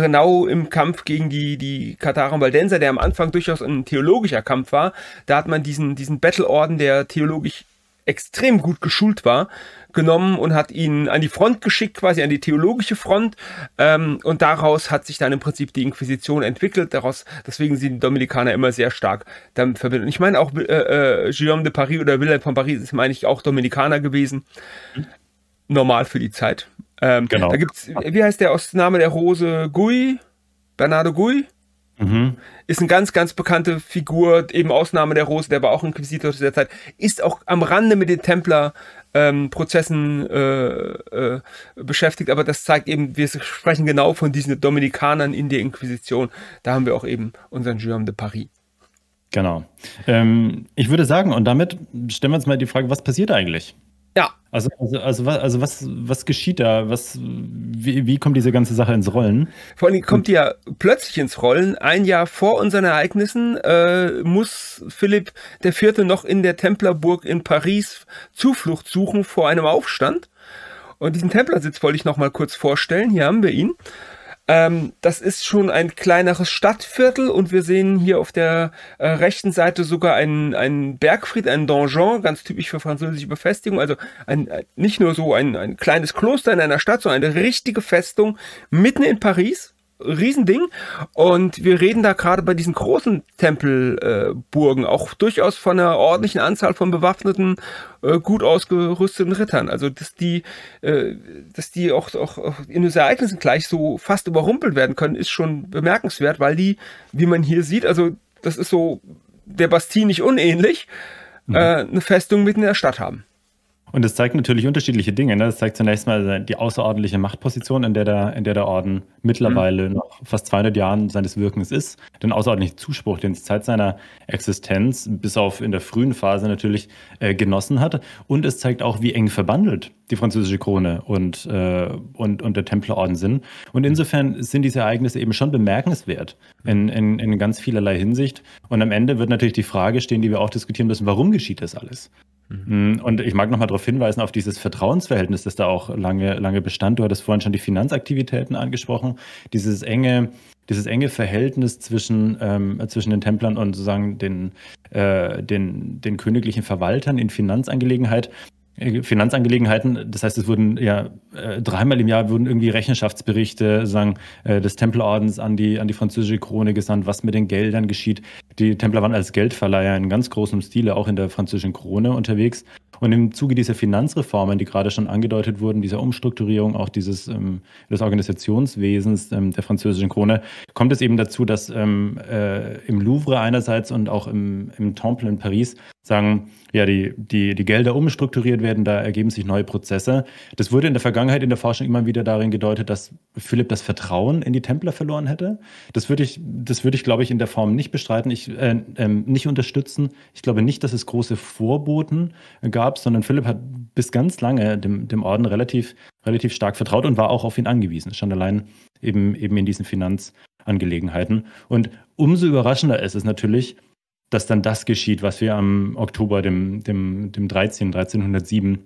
genau im Kampf gegen die, die Katharer und Waldenser, der am Anfang durchaus ein theologischer Kampf war, da hat man diesen, diesen Battle-Orden, der theologisch extrem gut geschult war, genommen und hat ihn an die Front geschickt, quasi an die theologische Front. Ähm, und daraus hat sich dann im Prinzip die Inquisition entwickelt. Daraus, deswegen sind die Dominikaner immer sehr stark damit verbindet. Ich meine auch äh, äh, Guillaume de Paris oder Wilhelm von Paris ist, meine ich, auch Dominikaner gewesen. Mhm. normal für die Zeit. Ähm, genau. Da gibt's, wie heißt der aus Name der Rose? Gui? Bernardo Gui? Mhm. Ist eine ganz, ganz bekannte Figur, eben Ausnahme der Rose, der war auch Inquisitor zu der Zeit, ist auch am Rande mit den Templer-Prozessen ähm, äh, äh, beschäftigt, aber das zeigt eben, wir sprechen genau von diesen Dominikanern in der Inquisition. Da haben wir auch eben unseren Guillaume de Paris. Genau. Ähm, ich würde sagen, und damit stellen wir uns mal die Frage, was passiert eigentlich? Also, also, also, also was, was geschieht da? Was, wie, wie kommt diese ganze Sache ins Rollen? Vor allem kommt die ja plötzlich ins Rollen. Ein Jahr vor unseren Ereignissen äh, muss Philipp IV. noch in der Templerburg in Paris Zuflucht suchen vor einem Aufstand. Und diesen Templersitz wollte ich noch mal kurz vorstellen. Hier haben wir ihn. Ähm, das ist schon ein kleineres Stadtviertel und wir sehen hier auf der äh, rechten Seite sogar einen, einen Bergfried, einen Donjon, ganz typisch für französische Befestigung. Also ein, äh, nicht nur so ein, ein kleines Kloster in einer Stadt, sondern eine richtige Festung mitten in Paris Riesending. Und wir reden da gerade bei diesen großen Tempelburgen äh, auch durchaus von einer ordentlichen Anzahl von bewaffneten, äh, gut ausgerüsteten Rittern. Also, dass die, äh, dass die auch, auch, auch in den Ereignissen gleich so fast überrumpelt werden können, ist schon bemerkenswert, weil die, wie man hier sieht, also, das ist so der Bastille nicht unähnlich, mhm. Äh, eine Festung mitten in der Stadt haben. Und das zeigt natürlich unterschiedliche Dinge. Ne? Das zeigt zunächst mal die außerordentliche Machtposition, in der der, in der, der Orden mittlerweile mhm. noch fast 200 Jahren seines Wirkens ist. Den außerordentlichen Zuspruch, den es seit seiner Existenz bis auf in der frühen Phase natürlich äh, genossen hat. Und es zeigt auch, wie eng verbandelt die französische Krone und, äh, und, und der Templerorden sind. Und insofern sind diese Ereignisse eben schon bemerkenswert in, in, in ganz vielerlei Hinsicht. Und am Ende wird natürlich die Frage stehen, die wir auch diskutieren müssen, warum geschieht das alles? Mhm. Und ich mag nochmal darauf hinweisen, auf dieses Vertrauensverhältnis, das da auch lange, lange bestand. Du hattest vorhin schon die Finanzaktivitäten angesprochen, dieses enge, dieses enge Verhältnis zwischen, ähm, zwischen den Templern und sozusagen den, äh, den, den königlichen Verwaltern in Finanzangelegenheit. Finanzangelegenheiten, das heißt, es wurden ja äh, dreimal im Jahr wurden irgendwie Rechenschaftsberichte sagen, äh, des Templerordens an die, an die französische Krone gesandt, was mit den Geldern geschieht. Die Templer waren als Geldverleiher in ganz großem Stile auch in der französischen Krone unterwegs. Und im Zuge dieser Finanzreformen, die gerade schon angedeutet wurden, dieser Umstrukturierung auch dieses ähm, des Organisationswesens ähm, der französischen Krone, kommt es eben dazu, dass ähm, äh, im Louvre einerseits und auch im, im Temple in Paris sagen, ja, die, die, die Gelder umstrukturiert werden, da ergeben sich neue Prozesse. Das wurde in der Vergangenheit in der Forschung immer wieder darin gedeutet, dass Philipp das Vertrauen in die Templer verloren hätte. Das würde ich, das würde ich glaube ich, in der Form nicht bestreiten, ich, äh, äh, nicht unterstützen. Ich glaube nicht, dass es große Vorboten gab, sondern Philipp hat bis ganz lange dem, dem Orden relativ, relativ stark vertraut und war auch auf ihn angewiesen, schon allein eben, eben in diesen Finanzangelegenheiten. Und umso überraschender ist es natürlich, dass dann das geschieht, was wir am Oktober, dem, dem, dem 13, 1307,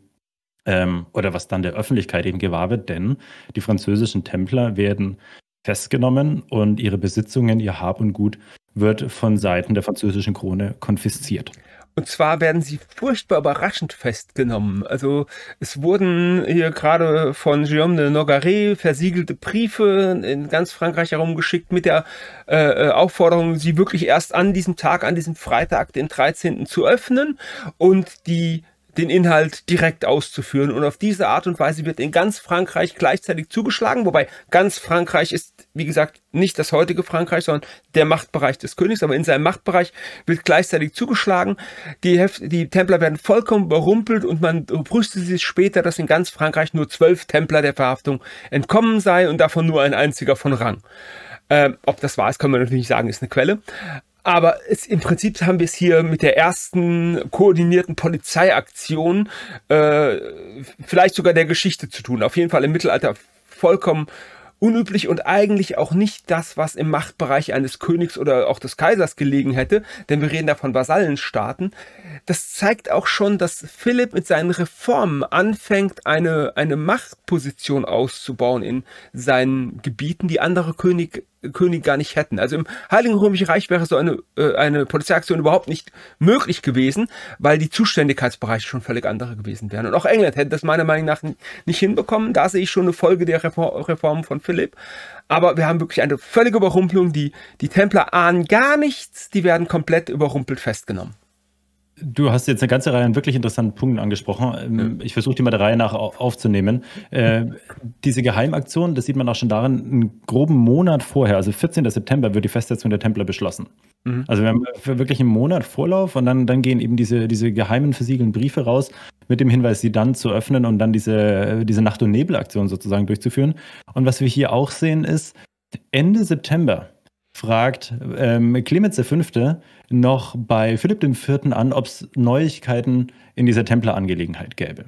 ähm, oder was dann der Öffentlichkeit eben gewahr wird, denn die französischen Templer werden festgenommen und ihre Besitzungen, ihr Hab und Gut wird von Seiten der französischen Krone konfisziert. Und zwar werden sie furchtbar überraschend festgenommen. Also es wurden hier gerade von Guillaume de Nogaret versiegelte Briefe in ganz Frankreich herumgeschickt mit der äh, äh Aufforderung, sie wirklich erst an diesem Tag, an diesem Freitag, den 13. zu öffnen. Und die den Inhalt direkt auszuführen. Und auf diese Art und Weise wird in ganz Frankreich gleichzeitig zugeschlagen, wobei ganz Frankreich ist, wie gesagt, nicht das heutige Frankreich, sondern der Machtbereich des Königs, aber in seinem Machtbereich wird gleichzeitig zugeschlagen. Die, Hef die Templer werden vollkommen überrumpelt und man brüstet sich später, dass in ganz Frankreich nur zwölf Templer der Verhaftung entkommen sei und davon nur ein einziger von Rang. Ähm, ob das wahr ist, können wir natürlich nicht sagen, ist eine Quelle. Aber es, im Prinzip haben wir es hier mit der ersten koordinierten Polizeiaktion äh, vielleicht sogar der Geschichte zu tun. Auf jeden Fall im Mittelalter vollkommen unüblich und eigentlich auch nicht das, was im Machtbereich eines Königs oder auch des Kaisers gelegen hätte, denn wir reden da von Vasallenstaaten. Das zeigt auch schon, dass Philipp mit seinen Reformen anfängt, eine, eine Machtposition auszubauen in seinen Gebieten, die andere König, König gar nicht hätten. Also im Heiligen Römischen Reich wäre so eine, äh, eine Polizeiaktion überhaupt nicht möglich gewesen, weil die Zuständigkeitsbereiche schon völlig andere gewesen wären. Und auch England hätte das meiner Meinung nach nicht hinbekommen. Da sehe ich schon eine Folge der Reform von Philipp. Aber wir haben wirklich eine völlige Überrumpelung. Die, die Templer ahnen gar nichts. Die werden komplett überrumpelt festgenommen. Du hast jetzt eine ganze Reihe an wirklich interessanten Punkten angesprochen. Ähm, ich versuche die mal der Reihe nach aufzunehmen. Äh, diese Geheimaktion, das sieht man auch schon darin, einen groben Monat vorher, also 14. September, wird die Festsetzung der Templer beschlossen. Mhm. Also wir haben wirklich einen Monat Vorlauf und dann, dann gehen eben diese, diese geheimen versiegelten Briefe raus mit dem Hinweis, sie dann zu öffnen und dann diese, diese Nacht- und Nebelaktion sozusagen durchzuführen. Und was wir hier auch sehen ist, Ende September fragt ähm, Clemens V. noch bei Philipp IV. an, ob es Neuigkeiten in dieser Templerangelegenheit gäbe.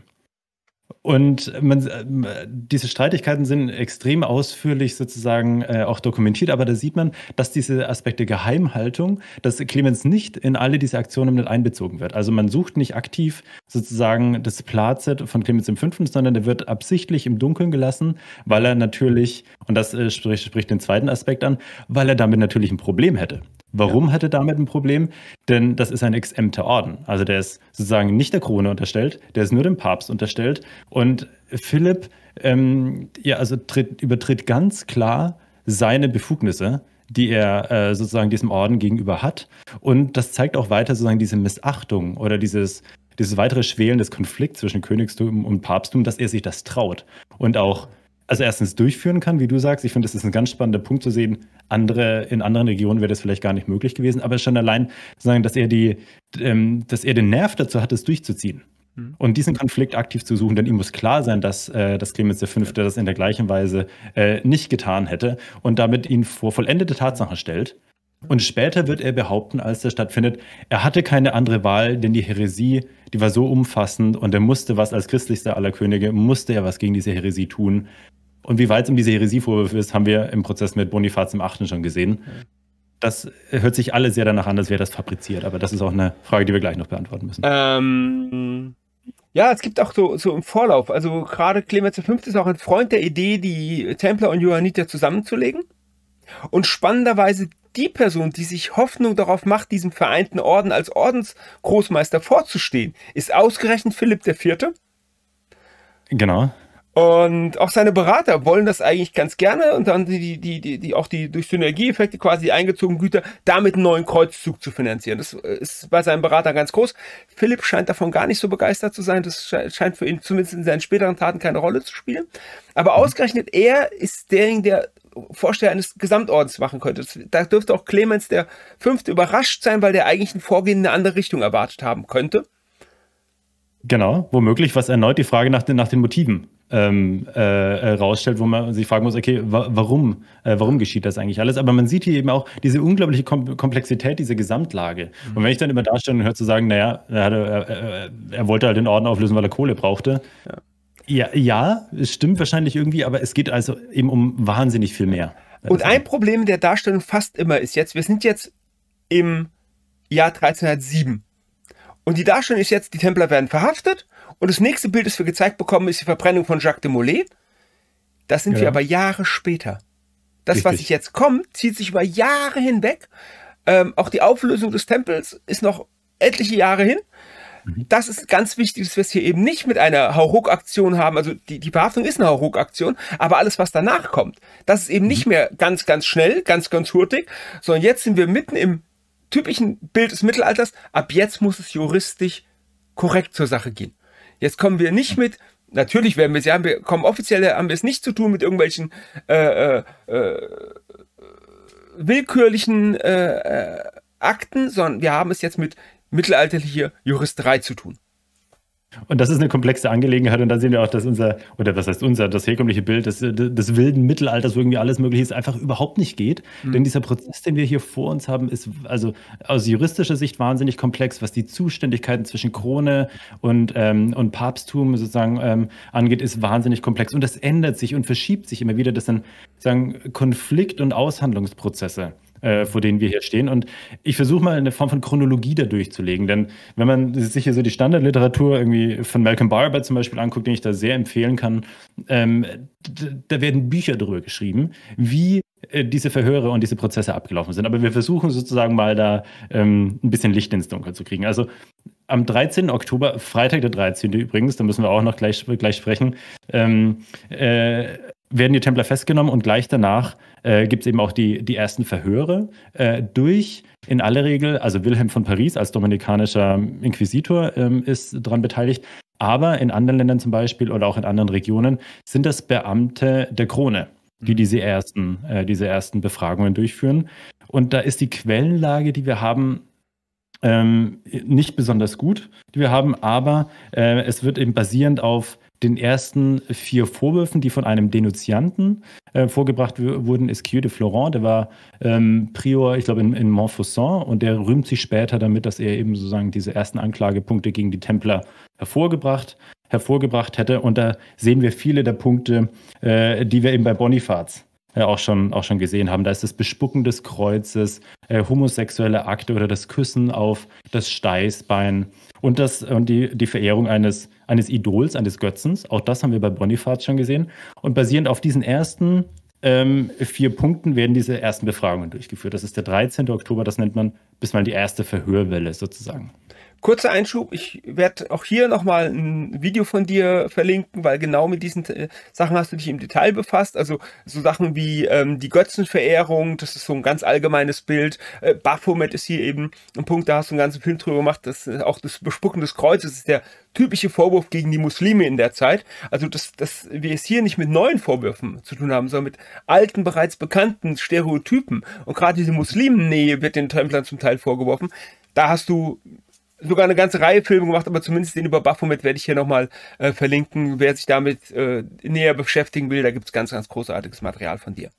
Und man, äh, diese Streitigkeiten sind extrem ausführlich sozusagen äh, auch dokumentiert, aber da sieht man, dass diese Aspekte Geheimhaltung, dass Clemens nicht in alle diese Aktionen mit einbezogen wird. Also man sucht nicht aktiv sozusagen das Platzet von Clemens im Fünften, sondern der wird absichtlich im Dunkeln gelassen, weil er natürlich, und das äh, spricht, spricht den zweiten Aspekt an, weil er damit natürlich ein Problem hätte. Warum ja. hat er damit ein Problem? Denn das ist ein exempter Orden. Also der ist sozusagen nicht der Krone unterstellt, der ist nur dem Papst unterstellt. Und Philipp ähm, ja, also tritt, übertritt ganz klar seine Befugnisse, die er äh, sozusagen diesem Orden gegenüber hat. Und das zeigt auch weiter sozusagen diese Missachtung oder dieses, dieses weitere Schwelen des Konflikts zwischen Königstum und Papsttum, dass er sich das traut. Und auch also erstens durchführen kann, wie du sagst. Ich finde, das ist ein ganz spannender Punkt zu sehen. Andere, in anderen Regionen wäre das vielleicht gar nicht möglich gewesen, aber schon allein sagen, dass er die, ähm, dass er den Nerv dazu hat, es durchzuziehen. Mhm. Und diesen Konflikt aktiv zu suchen, denn ihm muss klar sein, dass, äh, dass Clemens V. das in der gleichen Weise äh, nicht getan hätte und damit ihn vor vollendete Tatsachen stellt. Und später wird er behaupten, als das stattfindet, er hatte keine andere Wahl, denn die Häresie die war so umfassend und er musste was als christlichster aller Könige, musste er was gegen diese Heresie tun. Und wie weit es um diese Häresievorwürfe ist, haben wir im Prozess mit Bonifaz im Achten schon gesehen. Das hört sich alle sehr danach an, als wäre das fabriziert, aber das ist auch eine Frage, die wir gleich noch beantworten müssen. Ähm, ja, es gibt auch so, so im Vorlauf, also gerade Clemens V. ist auch ein Freund der Idee, die Templer und Johanniter zusammenzulegen. Und spannenderweise die Person, die sich Hoffnung darauf macht, diesem vereinten Orden als Ordensgroßmeister vorzustehen, ist ausgerechnet Philipp IV. Genau. Und auch seine Berater wollen das eigentlich ganz gerne und dann die, die, die, die auch die durch Synergieeffekte quasi eingezogenen Güter damit einen neuen Kreuzzug zu finanzieren. Das ist bei seinem Berater ganz groß. Philipp scheint davon gar nicht so begeistert zu sein. Das scheint für ihn zumindest in seinen späteren Taten keine Rolle zu spielen. Aber mhm. ausgerechnet er ist derjenige, der Vorsteher eines Gesamtordens machen könnte. Da dürfte auch Clemens der Fünfte überrascht sein, weil der eigentlich ein Vorgehen in eine andere Richtung erwartet haben könnte. Genau, womöglich, was erneut die Frage nach den, nach den Motiven ähm, äh, äh rausstellt, wo man sich fragen muss, okay, wa warum, äh, warum geschieht das eigentlich alles? Aber man sieht hier eben auch diese unglaubliche Kom Komplexität, diese Gesamtlage. Mhm. Und wenn ich dann immer darstelle und höre zu sagen, naja, er, hatte, er, er, er, wollte halt den Orden auflösen, weil er Kohle brauchte, ja. Ja, ja, es stimmt wahrscheinlich irgendwie, aber es geht also eben um wahnsinnig viel mehr. Und also ein Problem der Darstellung fast immer ist jetzt, wir sind jetzt im Jahr 1307. Und die Darstellung ist jetzt, die Templer werden verhaftet und das nächste Bild, das wir gezeigt bekommen, ist die Verbrennung von Jacques de Molay. Das sind ja. wir aber Jahre später. Das, Richtig. was ich jetzt komme, zieht sich über Jahre hinweg. Ähm, auch die Auflösung des Tempels ist noch etliche Jahre hin. Mhm. Das ist ganz wichtig, dass wir es hier eben nicht mit einer Hauruck-Aktion haben. Also die, die Verhaftung ist eine Hauruck-Aktion, aber alles, was danach kommt, das ist eben nicht mhm. mehr ganz, ganz schnell, ganz, ganz hurtig, sondern jetzt sind wir mitten im typischen Bild des Mittelalters. Ab jetzt muss es juristisch korrekt zur Sache gehen. Jetzt kommen wir nicht mit, natürlich werden wir es, ja, wir kommen offiziell, haben wir es nicht zu tun mit irgendwelchen äh, äh, äh willkürlichen äh, äh, Akten, sondern wir haben es jetzt mit mittelalterliche Juristerei zu tun. Und das ist eine komplexe Angelegenheit und da sehen wir auch, dass unser, oder was heißt unser, das herkömmliche Bild des, des wilden Mittelalters, wo irgendwie alles möglich ist, einfach überhaupt nicht geht. Mhm. Denn dieser Prozess, den wir hier vor uns haben, ist also aus juristischer Sicht wahnsinnig komplex, was die Zuständigkeiten zwischen Krone und, ähm, und Papsttum sozusagen ähm, angeht, ist wahnsinnig komplex. Und das ändert sich und verschiebt sich immer wieder. Das sind sozusagen Konflikt- und Aushandlungsprozesse. Äh, vor denen wir hier stehen. Und ich versuche mal eine Form von Chronologie da durchzulegen. Denn wenn man sich hier so die Standardliteratur irgendwie von Malcolm Barber zum Beispiel anguckt, den ich da sehr empfehlen kann, ähm, da werden Bücher darüber geschrieben, wie äh, diese Verhöre und diese Prozesse abgelaufen sind. Aber wir versuchen sozusagen mal da ähm, ein bisschen Licht ins Dunkel zu kriegen. Also am 13. Oktober, Freitag der 13. übrigens, da müssen wir auch noch gleich, gleich sprechen, ähm, äh, werden die Templer festgenommen und gleich danach äh, gibt es eben auch die, die ersten Verhöre äh, durch in aller Regel, also Wilhelm von Paris als dominikanischer Inquisitor ähm, ist daran beteiligt, aber in anderen Ländern zum Beispiel oder auch in anderen Regionen sind das Beamte der Krone, die mhm. diese ersten, äh, diese ersten Befragungen durchführen. Und da ist die Quellenlage, die wir haben, ähm, nicht besonders gut, die wir haben, aber äh, es wird eben basierend auf den ersten vier Vorwürfen, die von einem Denunzianten äh, vorgebracht wurden, ist Cue de Florent. Der war ähm, Prior, ich glaube, in, in Montfaucon und der rühmt sich später damit, dass er eben sozusagen diese ersten Anklagepunkte gegen die Templer hervorgebracht, hervorgebracht hätte. Und da sehen wir viele der Punkte, äh, die wir eben bei Bonifaz äh, auch, schon, auch schon gesehen haben. Da ist das Bespucken des Kreuzes, äh, homosexuelle Akte oder das Küssen auf das Steißbein und, das, und die, die Verehrung eines, eines Idols, eines Götzens, auch das haben wir bei Bonifaz schon gesehen. Und basierend auf diesen ersten ähm, vier Punkten werden diese ersten Befragungen durchgeführt. Das ist der 13. Oktober, das nennt man bis bisweilen die erste Verhörwelle sozusagen kurzer Einschub, ich werde auch hier nochmal ein Video von dir verlinken, weil genau mit diesen äh, Sachen hast du dich im Detail befasst. Also so Sachen wie ähm, die Götzenverehrung, das ist so ein ganz allgemeines Bild. Äh, Baphomet ist hier eben ein Punkt, da hast du einen ganzen Film drüber gemacht, das äh, auch das Bespucken des Kreuzes ist der typische Vorwurf gegen die Muslime in der Zeit. Also dass, dass wir es hier nicht mit neuen Vorwürfen zu tun haben, sondern mit alten, bereits bekannten Stereotypen. Und gerade diese Muslimennähe wird den Templern zum Teil vorgeworfen. Da hast du sogar eine ganze Reihe Filme gemacht, aber zumindest den über Baphomet werde ich hier nochmal äh, verlinken. Wer sich damit äh, näher beschäftigen will, da gibt es ganz, ganz großartiges Material von dir.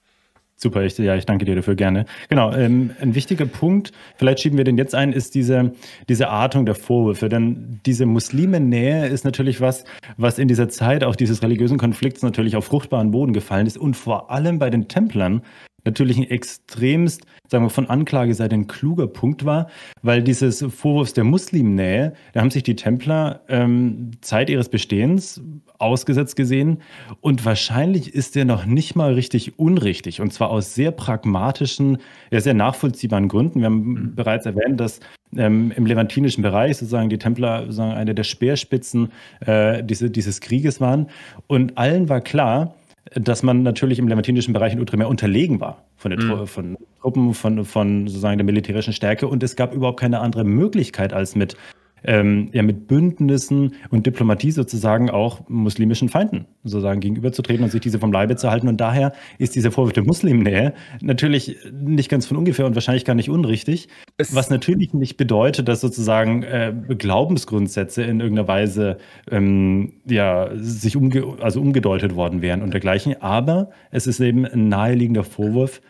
Super, ich, ja, ich danke dir dafür gerne. Genau, ähm, ein wichtiger Punkt, vielleicht schieben wir den jetzt ein, ist diese, diese Artung der Vorwürfe. Denn diese Muslimennähe ist natürlich was, was in dieser Zeit auch dieses religiösen Konflikts natürlich auf fruchtbaren Boden gefallen ist und vor allem bei den Templern natürlich ein extremst, sagen wir, von Anklage sei ein kluger Punkt war, weil dieses Vorwurfs der Muslimnähe, da haben sich die Templer ähm, Zeit ihres Bestehens ausgesetzt gesehen und wahrscheinlich ist der noch nicht mal richtig unrichtig und zwar aus sehr pragmatischen, ja, sehr nachvollziehbaren Gründen. Wir haben mhm. bereits erwähnt, dass ähm, im levantinischen Bereich sozusagen die Templer sozusagen eine der Speerspitzen äh, diese, dieses Krieges waren und allen war klar, dass man natürlich im levantinischen Bereich in Outremer unterlegen war von, mhm. von Truppen, von, von sozusagen der militärischen Stärke und es gab überhaupt keine andere Möglichkeit, als mit ähm, ja mit Bündnissen und Diplomatie sozusagen auch muslimischen Feinden sozusagen gegenüberzutreten und sich diese vom Leibe zu halten. Und daher ist dieser Vorwurf der Muslimnähe natürlich nicht ganz von ungefähr und wahrscheinlich gar nicht unrichtig. Es was natürlich nicht bedeutet, dass sozusagen äh, Glaubensgrundsätze in irgendeiner Weise ähm, ja, sich umge also umgedeutet worden wären und dergleichen. Aber es ist eben ein naheliegender Vorwurf,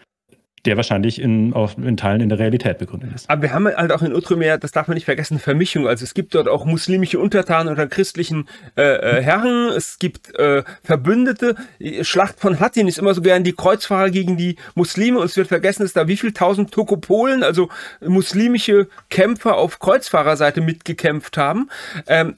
der wahrscheinlich in, auf, in Teilen in der Realität begründet ist. Aber wir haben halt auch in Outremer, das darf man nicht vergessen, Vermischung. Also es gibt dort auch muslimische Untertanen oder christlichen äh, äh, Herren, es gibt äh, Verbündete. Die Schlacht von Hattin ist immer so gern die Kreuzfahrer gegen die Muslime und es wird vergessen, dass da wie viel tausend Tokopolen, also muslimische Kämpfer auf Kreuzfahrerseite mitgekämpft haben. Ähm,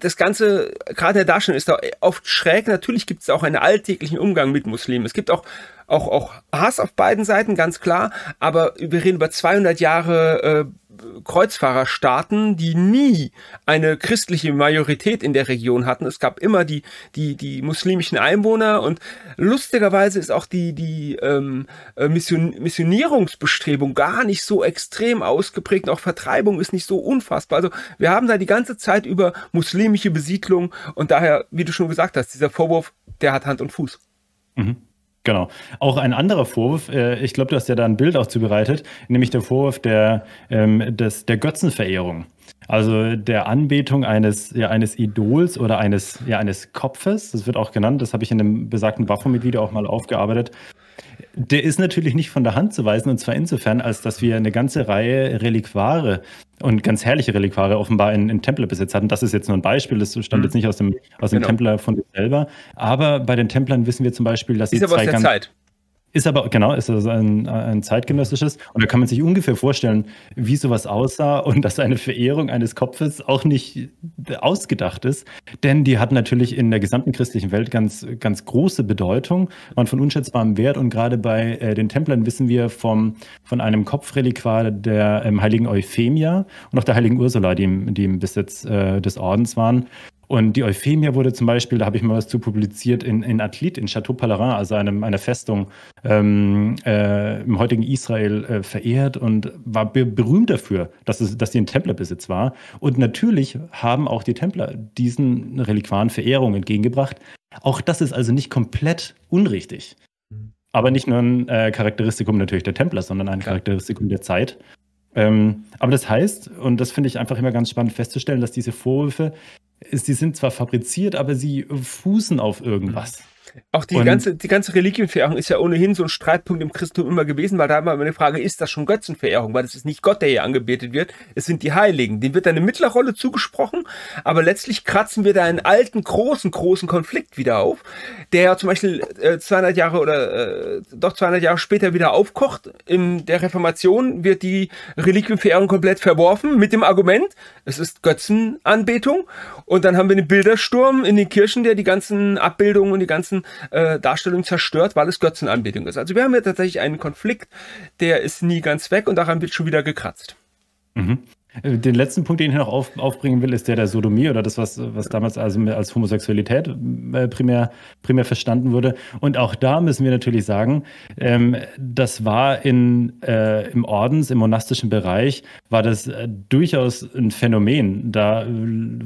das Ganze, gerade in der Darstellung ist da oft schräg. Natürlich gibt es auch einen alltäglichen Umgang mit Muslimen. Es gibt auch, auch, auch Hass auf beiden Seiten, ganz klar. Aber wir reden über 200 Jahre äh, Kreuzfahrerstaaten, die nie eine christliche Majorität in der Region hatten. Es gab immer die, die, die muslimischen Einwohner und lustigerweise ist auch die, die ähm, äh, Mission, Missionierungsbestrebung gar nicht so extrem ausgeprägt. Auch Vertreibung ist nicht so unfassbar. Also wir haben da die ganze Zeit über muslimische Besiedlung und daher, wie du schon gesagt hast, dieser Vorwurf, der hat Hand und Fuß. Mhm. Genau. Auch ein anderer Vorwurf, äh, ich glaube, du hast ja da ein Bild auch zubereitet, nämlich der Vorwurf der, ähm, des, der Götzenverehrung. Also der Anbetung eines, ja, eines Idols oder eines, ja, eines Kopfes, das wird auch genannt, das habe ich in dem besagten Baphomet-Video auch mal aufgearbeitet. Der ist natürlich nicht von der Hand zu weisen, und zwar insofern, als dass wir eine ganze Reihe Reliquare und ganz herrliche Reliquare offenbar in, in Templerbesitz hatten. Das ist jetzt nur ein Beispiel, das stammt mhm. jetzt nicht aus dem, aus dem genau. Templer von sich selber. Aber bei den Templern wissen wir zum Beispiel, dass ist sie aber zwei aus der Zeit. Ist aber, genau, ist also ein, ein zeitgenössisches. Und da kann man sich ungefähr vorstellen, wie sowas aussah und dass eine Verehrung eines Kopfes auch nicht ausgedacht ist. Denn die hat natürlich in der gesamten christlichen Welt ganz, ganz große Bedeutung, waren von unschätzbarem Wert. Und gerade bei äh, den Templern wissen wir vom, von einem Kopfreliquar der ähm, heiligen Euphemia und auch der heiligen Ursula, die im, die im Besitz äh, des Ordens waren. Und die Euphemia wurde zum Beispiel, da habe ich mal was zu publiziert, in, in Atlit, in Chateau Palarin, also einem, einer Festung ähm, äh, im heutigen Israel, äh, verehrt und war be berühmt dafür, dass, es, dass sie ein Templerbesitz war. Und natürlich haben auch die Templer diesen Reliquaren Verehrung entgegengebracht. Auch das ist also nicht komplett unrichtig. Mhm. Aber nicht nur ein äh, Charakteristikum natürlich der Templer, sondern ein Charakteristikum der Zeit. Ähm, aber das heißt, und das finde ich einfach immer ganz spannend festzustellen, dass diese Vorwürfe Sie sind zwar fabriziert, aber sie fußen auf irgendwas. Auch die und ganze, die ganze Reliquienverehrung ist ja ohnehin so ein Streitpunkt im Christentum immer gewesen, weil da immer eine Frage, ist das schon Götzenverehrung? Weil es ist nicht Gott, der hier angebetet wird, es sind die Heiligen. Dem wird eine Mittlerrolle zugesprochen, aber letztlich kratzen wir da einen alten, großen, großen Konflikt wieder auf, der ja zum Beispiel äh, 200 Jahre oder äh, doch 200 Jahre später wieder aufkocht. In der Reformation wird die Reliquienverehrung komplett verworfen mit dem Argument, es ist Götzenanbetung. Und dann haben wir einen Bildersturm in den Kirchen, der die ganzen Abbildungen und die ganzen äh, Darstellung zerstört, weil es Götzenanbetung ist. Also wir haben ja tatsächlich einen Konflikt, der ist nie ganz weg und daran wird schon wieder gekratzt. Mhm. Den letzten Punkt, den ich noch auf, aufbringen will, ist der der Sodomie oder das, was, was damals also als Homosexualität äh, primär, primär verstanden wurde. Und auch da müssen wir natürlich sagen, ähm, das war in, äh, im Ordens-, im monastischen Bereich, war das äh, durchaus ein Phänomen. Da äh,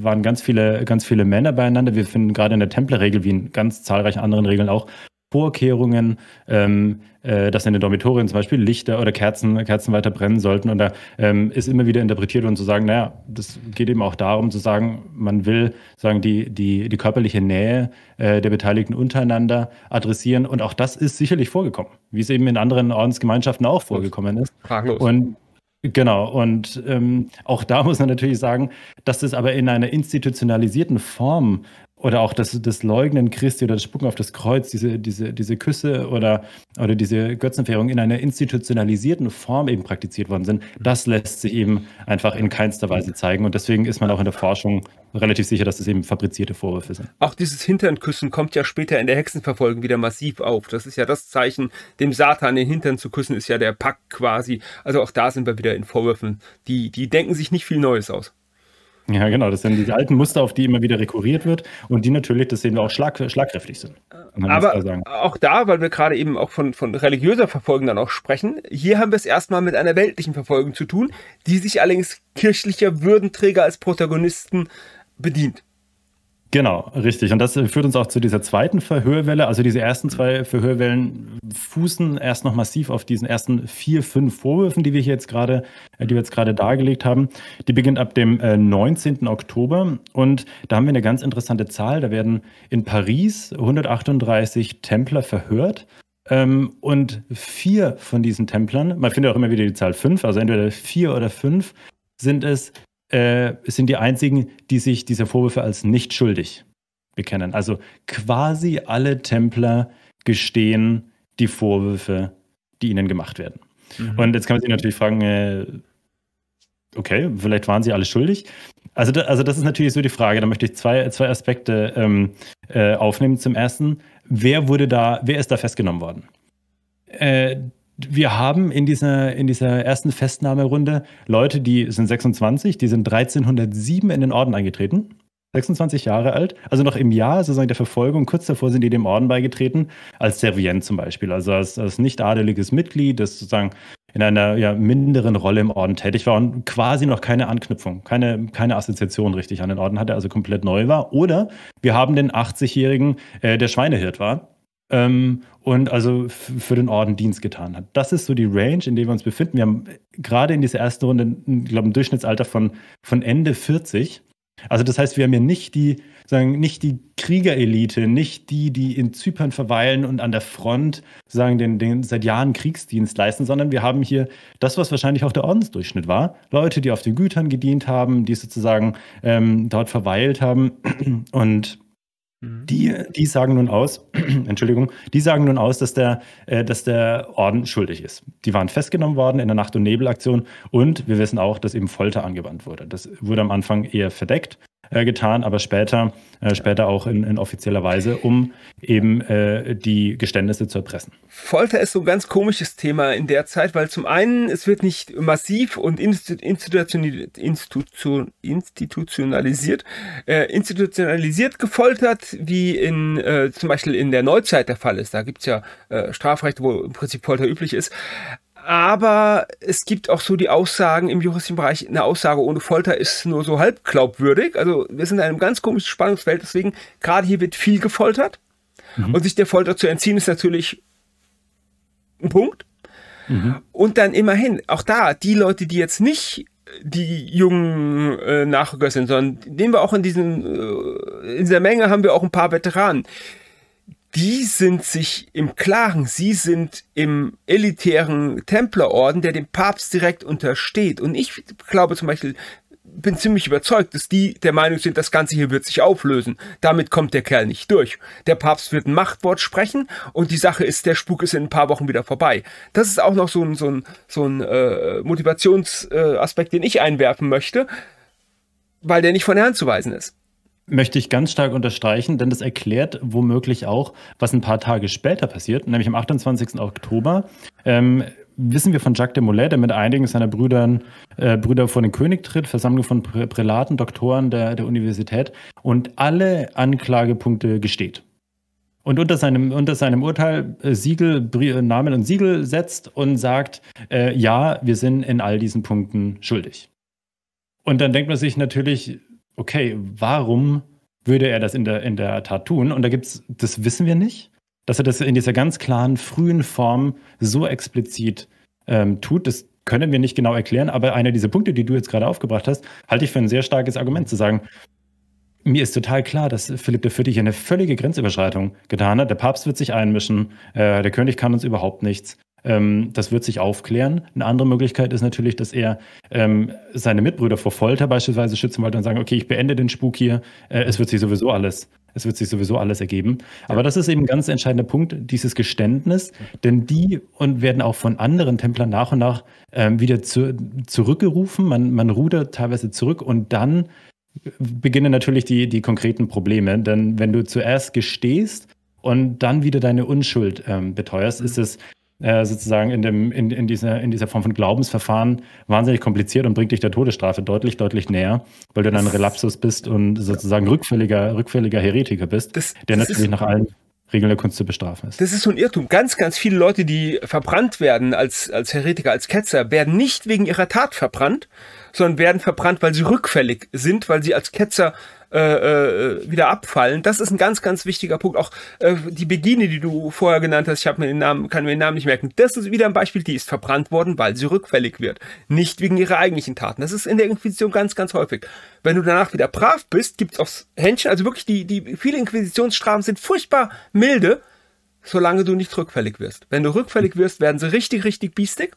waren ganz viele, ganz viele Männer beieinander. Wir finden gerade in der Templerregel, wie in ganz zahlreichen anderen Regeln auch, Vorkehrungen, ähm, äh, dass in den Dormitorien zum Beispiel Lichter oder Kerzen, Kerzen weiter brennen sollten. Und da ähm, ist immer wieder interpretiert worden zu sagen, naja, das geht eben auch darum zu sagen, man will sagen, die, die, die körperliche Nähe äh, der Beteiligten untereinander adressieren. Und auch das ist sicherlich vorgekommen, wie es eben in anderen Ordensgemeinschaften auch vorgekommen ist. Fraglos. Und Genau, und ähm, auch da muss man natürlich sagen, dass das aber in einer institutionalisierten Form oder auch das, das Leugnen Christi oder das Spucken auf das Kreuz, diese, diese, diese Küsse oder, oder diese Götzenverehrung in einer institutionalisierten Form eben praktiziert worden sind, das lässt sich eben einfach in keinster Weise zeigen. Und deswegen ist man auch in der Forschung relativ sicher, dass es eben fabrizierte Vorwürfe sind. Auch dieses Hinternküssen kommt ja später in der Hexenverfolgung wieder massiv auf. Das ist ja das Zeichen, dem Satan den Hintern zu küssen, ist ja der Pakt quasi. Also auch da sind wir wieder in Vorwürfen. Die, die denken sich nicht viel Neues aus. Ja, genau, das sind diese alten Muster, auf die immer wieder rekurriert wird und die natürlich, das sehen wir auch, schlag, schlagkräftig sind. Aber da auch da, weil wir gerade eben auch von, von religiöser Verfolgung dann auch sprechen, hier haben wir es erstmal mit einer weltlichen Verfolgung zu tun, die sich allerdings kirchlicher Würdenträger als Protagonisten bedient. Genau, richtig. Und das äh, führt uns auch zu dieser zweiten Verhörwelle. Also diese ersten zwei Verhörwellen fußen erst noch massiv auf diesen ersten vier, fünf Vorwürfen, die wir hier jetzt gerade, äh, die wir jetzt gerade dargelegt haben. Die beginnt ab dem 19. Äh, Oktober und da haben wir eine ganz interessante Zahl. Da werden in Paris 138 Templer verhört ähm, und vier von diesen Templern, man findet auch immer wieder die Zahl fünf, also entweder vier oder fünf, sind es, äh, sind die einzigen, die sich dieser Vorwürfe als nicht schuldig bekennen. Also quasi alle Templer gestehen die Vorwürfe, die ihnen gemacht werden. Mhm. Und jetzt kann man sich natürlich fragen, äh, okay, vielleicht waren sie alle schuldig. Also, da, also das ist natürlich so die Frage. Da möchte ich zwei, zwei Aspekte ähm, äh, aufnehmen. Zum ersten, wer wurde da, wer ist da festgenommen worden? Äh, wir haben in dieser, in dieser ersten Festnahmerunde Leute, die sind 26, die sind 1307 in den Orden eingetreten. 26 Jahre alt, also noch im Jahr sozusagen der Verfolgung, kurz davor sind die dem Orden beigetreten, als Servient zum Beispiel, also als, als nicht adeliges Mitglied, das sozusagen in einer ja, minderen Rolle im Orden tätig war und quasi noch keine Anknüpfung, keine, keine Assoziation richtig an den Orden hatte, also komplett neu war. Oder wir haben den 80-Jährigen, äh, der Schweinehirt war, ähm, und also für den Orden Dienst getan hat. Das ist so die Range, in der wir uns befinden. Wir haben äh, gerade in dieser ersten Runde, ich glaube, ein Durchschnittsalter von, von Ende 40. Also das heißt, wir haben ja nicht die, sagen, nicht die Kriegerelite, nicht die, die in Zypern verweilen und an der Front sagen, den, den seit Jahren Kriegsdienst leisten, sondern wir haben hier das, was wahrscheinlich auch der Ordensdurchschnitt war. Leute, die auf den Gütern gedient haben, die sozusagen ähm, dort verweilt haben und Mhm. Die, die sagen nun aus, Entschuldigung, die sagen nun aus, dass der, äh, dass der Orden schuldig ist. Die waren festgenommen worden in der Nacht- und Nebelaktion und wir wissen auch, dass eben Folter angewandt wurde. Das wurde am Anfang eher verdeckt äh, getan, aber später, äh, später auch in, in, offizieller Weise, um eben äh, die Geständnisse zu erpressen. Folter ist so ein ganz komisches Thema in der Zeit, weil zum einen, es wird nicht massiv und institution, institutionalisiert, äh, institutionalisiert gefoltert, wie in, äh, zum Beispiel in der Neuzeit der Fall ist. Da gibt es ja äh, Strafrecht, wo im Prinzip Folter üblich ist aber es gibt auch so die Aussagen im juristischen Bereich, eine Aussage ohne Folter ist nur so halb glaubwürdig. Also wir sind in einem ganz komischen Spannungsfeld, deswegen gerade hier wird viel gefoltert. Mhm. Und sich der Folter zu entziehen, ist natürlich ein Punkt. Mhm. Und dann immerhin, auch da, die Leute, die jetzt nicht die jungen äh, Nachrücker sind, sondern nehmen wir auch in diesen, äh, in dieser Menge haben wir auch ein paar Veteranen die sind sich im Klaren, sie sind im elitären Templerorden, der dem Papst direkt untersteht. Und ich glaube zum Beispiel, bin ziemlich überzeugt, dass die der Meinung sind, das Ganze hier wird sich auflösen. Damit kommt der Kerl nicht durch. Der Papst wird ein Machtwort sprechen und die Sache ist, der Spuk ist in ein paar Wochen wieder vorbei. Das ist auch noch so ein, so ein, so ein äh, Motivationsaspekt, äh, den ich einwerfen möchte, weil der nicht von der Hand zu weisen ist möchte ich ganz stark unterstreichen, denn das erklärt womöglich auch, was ein paar Tage später passiert, nämlich am 28. Oktober. Ähm, wissen wir von Jacques de Molay, der mit einigen seiner Brüdern, äh, Brüder vor den König tritt, Versammlung von Prä Prälaten, Doktoren der, der Universität und alle Anklagepunkte gesteht. Und unter seinem, unter seinem Urteil äh, Siegel, äh, Namen und Siegel setzt und sagt, äh, ja, wir sind in all diesen Punkten schuldig. Und dann denkt man sich natürlich, okay, warum würde er das in der, in der Tat tun? Und da gibt es, das wissen wir nicht, dass er das in dieser ganz klaren, frühen Form so explizit ähm, tut. Das können wir nicht genau erklären, aber einer dieser Punkte, die du jetzt gerade aufgebracht hast, halte ich für ein sehr starkes Argument zu sagen, mir ist total klar, dass Philipp IV. hier eine völlige Grenzüberschreitung getan hat. Der Papst wird sich einmischen, äh, der König kann uns überhaupt nichts. Ähm, das wird sich aufklären. Eine andere Möglichkeit ist natürlich, dass er ähm, seine Mitbrüder vor Folter beispielsweise schützen wollte und sagen, okay, ich beende den Spuk hier, äh, es wird sich sowieso alles, es wird sich sowieso alles ergeben. Aber das ist eben ein ganz entscheidender Punkt, dieses Geständnis, denn die und werden auch von anderen Templern nach und nach ähm, wieder zu, zurückgerufen. Man, man rudert teilweise zurück und dann beginnen natürlich die, die konkreten Probleme. Denn wenn du zuerst gestehst und dann wieder deine Unschuld ähm, beteuerst, ist mhm. es äh, sozusagen in, dem, in, in, dieser, in dieser Form von Glaubensverfahren wahnsinnig kompliziert und bringt dich der Todesstrafe deutlich, deutlich näher, weil du dann Relapsus bist und sozusagen rückfälliger, rückfälliger Heretiker bist, das, der das natürlich nach allen Regeln der Kunst zu bestrafen ist. Das ist so ein Irrtum. Ganz, ganz viele Leute, die verbrannt werden als, als Heretiker, als Ketzer, werden nicht wegen ihrer Tat verbrannt, sondern werden verbrannt, weil sie rückfällig sind, weil sie als Ketzer äh, äh, wieder abfallen. Das ist ein ganz, ganz wichtiger Punkt. Auch äh, die Begine, die du vorher genannt hast, ich habe mir den Namen, kann mir den Namen nicht merken. Das ist wieder ein Beispiel, die ist verbrannt worden, weil sie rückfällig wird. Nicht wegen ihrer eigentlichen Taten. Das ist in der Inquisition ganz, ganz häufig. Wenn du danach wieder brav bist, gibt's aufs Händchen, also wirklich die, die viele Inquisitionsstrafen sind furchtbar milde, solange du nicht rückfällig wirst. Wenn du rückfällig wirst, werden sie richtig, richtig biestig.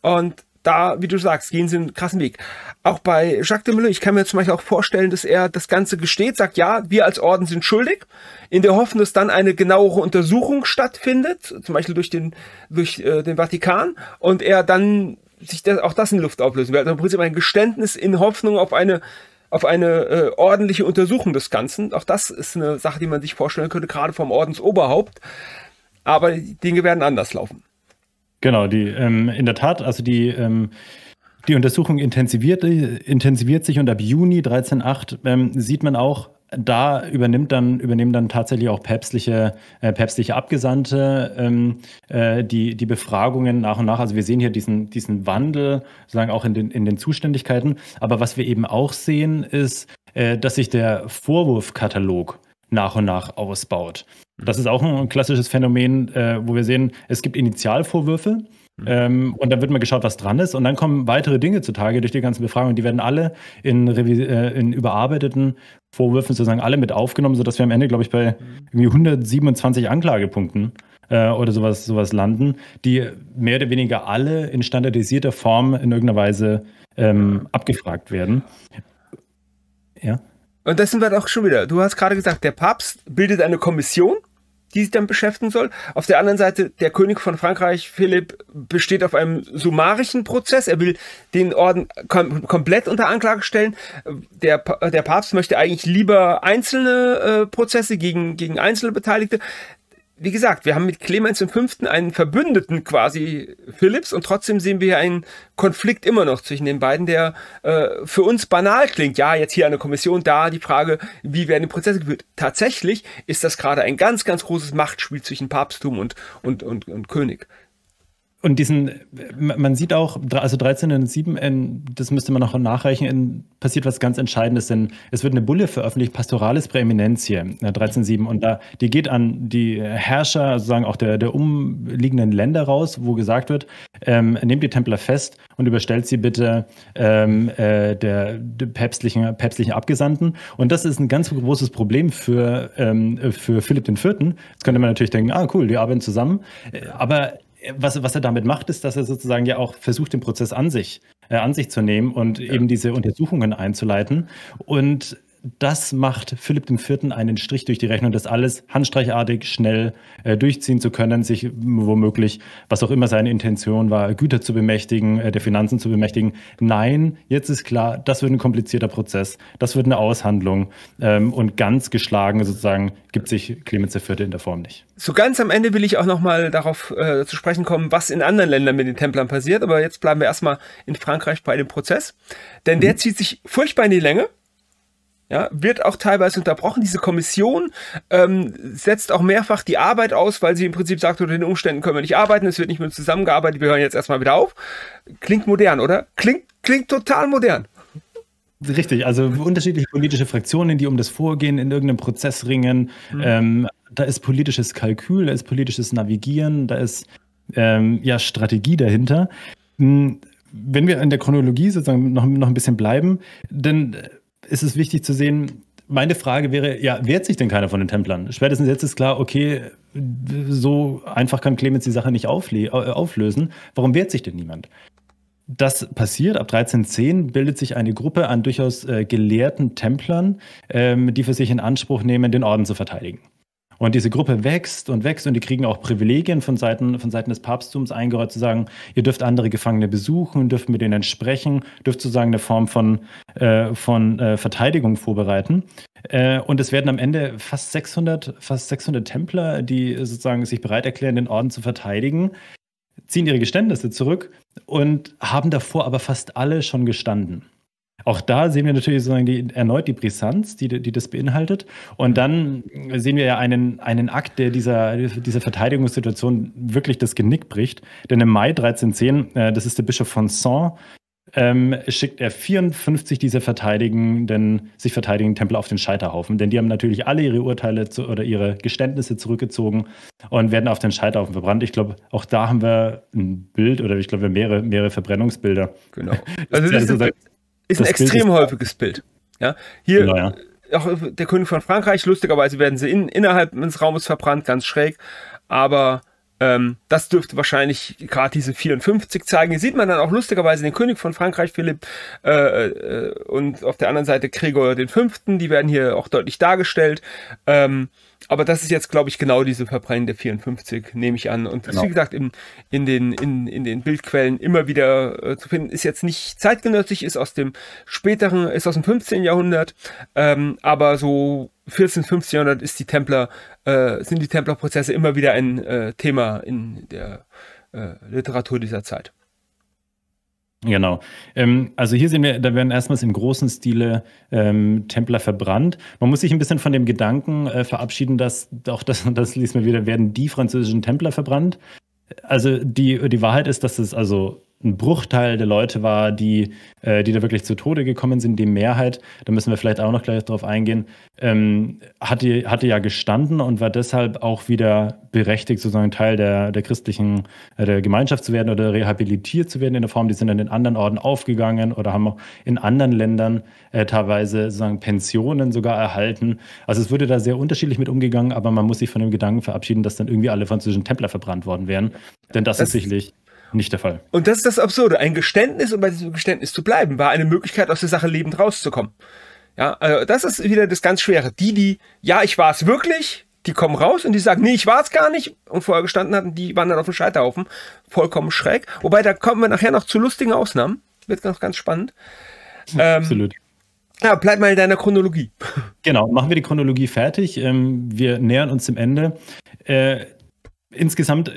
Und da, wie du sagst, gehen sie einen krassen Weg. Auch bei Jacques de Müller, ich kann mir zum Beispiel auch vorstellen, dass er das Ganze gesteht, sagt, ja, wir als Orden sind schuldig, in der Hoffnung, dass dann eine genauere Untersuchung stattfindet, zum Beispiel durch den, durch, äh, den Vatikan, und er dann sich das, auch das in Luft auflösen wird. Also im Prinzip ein Geständnis in Hoffnung auf eine auf eine äh, ordentliche Untersuchung des Ganzen. Auch das ist eine Sache, die man sich vorstellen könnte, gerade vom Ordensoberhaupt. Aber Dinge werden anders laufen. Genau, die ähm, in der Tat, also die ähm, die Untersuchung intensiviert, intensiviert sich und ab Juni 13.8 ähm, sieht man auch, da übernimmt dann, übernehmen dann tatsächlich auch päpstliche, äh, päpstliche Abgesandte ähm, äh, die, die Befragungen nach und nach. Also wir sehen hier diesen, diesen Wandel, sozusagen auch in den, in den Zuständigkeiten. Aber was wir eben auch sehen, ist, äh, dass sich der Vorwurfkatalog nach und nach ausbaut. Mhm. Das ist auch ein klassisches Phänomen, äh, wo wir sehen, es gibt Initialvorwürfe mhm. ähm, und dann wird mal geschaut, was dran ist und dann kommen weitere Dinge zutage durch die ganzen Befragungen. Die werden alle in, äh, in überarbeiteten Vorwürfen sozusagen alle mit aufgenommen, sodass wir am Ende, glaube ich, bei mhm. irgendwie 127 Anklagepunkten äh, oder sowas, sowas landen, die mehr oder weniger alle in standardisierter Form in irgendeiner Weise ähm, abgefragt werden. Ja. Und das sind wir doch schon wieder. Du hast gerade gesagt, der Papst bildet eine Kommission, die sich dann beschäftigen soll. Auf der anderen Seite, der König von Frankreich, Philipp, besteht auf einem summarischen Prozess. Er will den Orden kom komplett unter Anklage stellen. Der, der Papst möchte eigentlich lieber einzelne äh, Prozesse gegen, gegen einzelne Beteiligte wie gesagt, wir haben mit Clemens V. einen Verbündeten quasi Philipps und trotzdem sehen wir einen Konflikt immer noch zwischen den beiden, der äh, für uns banal klingt. Ja, jetzt hier eine Kommission, da die Frage, wie werden die Prozesse geführt. Tatsächlich ist das gerade ein ganz, ganz großes Machtspiel zwischen Papsttum und, und, und, und König. Und diesen, man sieht auch, also 13 und 7, das müsste man noch nachreichen, passiert was ganz Entscheidendes, denn es wird eine Bulle veröffentlicht, Pastoralis Präeminentie, 13.7, und da, die geht an die Herrscher, also sozusagen auch der, der umliegenden Länder raus, wo gesagt wird, ähm, nehmt die Templer fest und überstellt sie bitte ähm, äh, der, der, päpstlichen, päpstlichen Abgesandten. Und das ist ein ganz großes Problem für, ähm, für Philipp IV. Jetzt könnte man natürlich denken, ah cool, die arbeiten zusammen, äh, aber was, was er damit macht, ist, dass er sozusagen ja auch versucht, den Prozess an sich, äh, an sich zu nehmen und ja. eben diese Untersuchungen einzuleiten. Und das macht Philipp IV. einen Strich durch die Rechnung, das alles handstreichartig schnell äh, durchziehen zu können, sich womöglich, was auch immer seine Intention war, Güter zu bemächtigen, äh, der Finanzen zu bemächtigen. Nein, jetzt ist klar, das wird ein komplizierter Prozess, das wird eine Aushandlung ähm, und ganz geschlagen sozusagen gibt sich Clemens IV. in der Form nicht. So ganz am Ende will ich auch nochmal darauf äh, zu sprechen kommen, was in anderen Ländern mit den Templern passiert, aber jetzt bleiben wir erstmal in Frankreich bei dem Prozess, denn der mhm. zieht sich furchtbar in die Länge ja, wird auch teilweise unterbrochen. Diese Kommission ähm, setzt auch mehrfach die Arbeit aus, weil sie im Prinzip sagt, unter den Umständen können wir nicht arbeiten, es wird nicht mehr zusammengearbeitet, wir hören jetzt erstmal wieder auf. Klingt modern, oder? Klingt, klingt total modern. Richtig, also unterschiedliche politische Fraktionen, die um das Vorgehen in irgendeinem Prozess ringen. Mhm. Ähm, da ist politisches Kalkül, da ist politisches Navigieren, da ist ähm, ja Strategie dahinter. Hm, wenn wir in der Chronologie sozusagen noch, noch ein bisschen bleiben, denn ist es wichtig zu sehen, meine Frage wäre, ja, wehrt sich denn keiner von den Templern? Spätestens jetzt ist klar, okay, so einfach kann Clemens die Sache nicht äh, auflösen. Warum wehrt sich denn niemand? Das passiert, ab 1310 bildet sich eine Gruppe an durchaus äh, gelehrten Templern, ähm, die für sich in Anspruch nehmen, den Orden zu verteidigen. Und diese Gruppe wächst und wächst und die kriegen auch Privilegien von Seiten, von Seiten des Papsttums eingeräumt, zu sagen, ihr dürft andere Gefangene besuchen, dürft mit denen sprechen, dürft sozusagen eine Form von, äh, von äh, Verteidigung vorbereiten. Äh, und es werden am Ende fast 600, fast 600 Templer, die sozusagen sich bereit erklären, den Orden zu verteidigen, ziehen ihre Geständnisse zurück und haben davor aber fast alle schon gestanden. Auch da sehen wir natürlich sozusagen die, erneut die Brisanz, die, die das beinhaltet. Und dann sehen wir ja einen, einen Akt, der dieser, dieser Verteidigungssituation wirklich das Genick bricht. Denn im Mai 1310, äh, das ist der Bischof von Sens, ähm, schickt er 54 dieser verteidigenden, sich verteidigenden Tempel auf den Scheiterhaufen. Denn die haben natürlich alle ihre Urteile zu, oder ihre Geständnisse zurückgezogen und werden auf den Scheiterhaufen verbrannt. Ich glaube, auch da haben wir ein Bild oder ich glaube, wir mehrere, mehrere Verbrennungsbilder. Genau. Also das, ist, das, ist ein extrem Bild häufiges Bild. Ja, hier naja. auch der König von Frankreich, lustigerweise werden sie in, innerhalb des Raumes verbrannt, ganz schräg. Aber ähm, das dürfte wahrscheinlich gerade diese 54 zeigen. Hier sieht man dann auch lustigerweise den König von Frankreich, Philipp, äh, äh, und auf der anderen Seite Gregor den Fünften. Die werden hier auch deutlich dargestellt. Ähm, aber das ist jetzt, glaube ich, genau diese Verbrennen der 54, nehme ich an. Und genau. wie gesagt, im, in, den, in, in den Bildquellen immer wieder äh, zu finden. Ist jetzt nicht zeitgenössisch, ist aus dem späteren, ist aus dem 15. Jahrhundert, ähm, aber so 14. 15. Jahrhundert ist die Templer, äh, sind die Templerprozesse immer wieder ein äh, Thema in der äh, Literatur dieser Zeit. Genau. Ähm, also hier sehen wir, da werden erstmals im großen Stile ähm, Templer verbrannt. Man muss sich ein bisschen von dem Gedanken äh, verabschieden, dass auch das, das liest man wieder, werden die französischen Templer verbrannt. Also die, die Wahrheit ist, dass es also ein Bruchteil der Leute war, die, äh, die da wirklich zu Tode gekommen sind, die Mehrheit, da müssen wir vielleicht auch noch gleich drauf eingehen, ähm, hatte, hatte ja gestanden und war deshalb auch wieder berechtigt, sozusagen Teil der, der christlichen äh, der Gemeinschaft zu werden oder rehabilitiert zu werden in der Form, die sind dann in anderen Orten aufgegangen oder haben auch in anderen Ländern äh, teilweise sozusagen Pensionen sogar erhalten. Also es wurde da sehr unterschiedlich mit umgegangen, aber man muss sich von dem Gedanken verabschieden, dass dann irgendwie alle französischen Templer verbrannt worden wären. Denn das, das ist sicherlich nicht der Fall. Und das ist das Absurde. Ein Geständnis, um bei diesem Geständnis zu bleiben, war eine Möglichkeit, aus der Sache lebend rauszukommen. Ja, also das ist wieder das ganz Schwere. Die, die, ja, ich war es wirklich, die kommen raus und die sagen, nee, ich war es gar nicht und vorher gestanden hatten, die waren dann auf dem Scheiterhaufen. Vollkommen schräg. Wobei, da kommen wir nachher noch zu lustigen Ausnahmen. Wird noch ganz spannend. Hm, ähm, Absolut. Ja, bleib mal in deiner Chronologie. Genau, machen wir die Chronologie fertig. Ähm, wir nähern uns dem Ende. Äh, insgesamt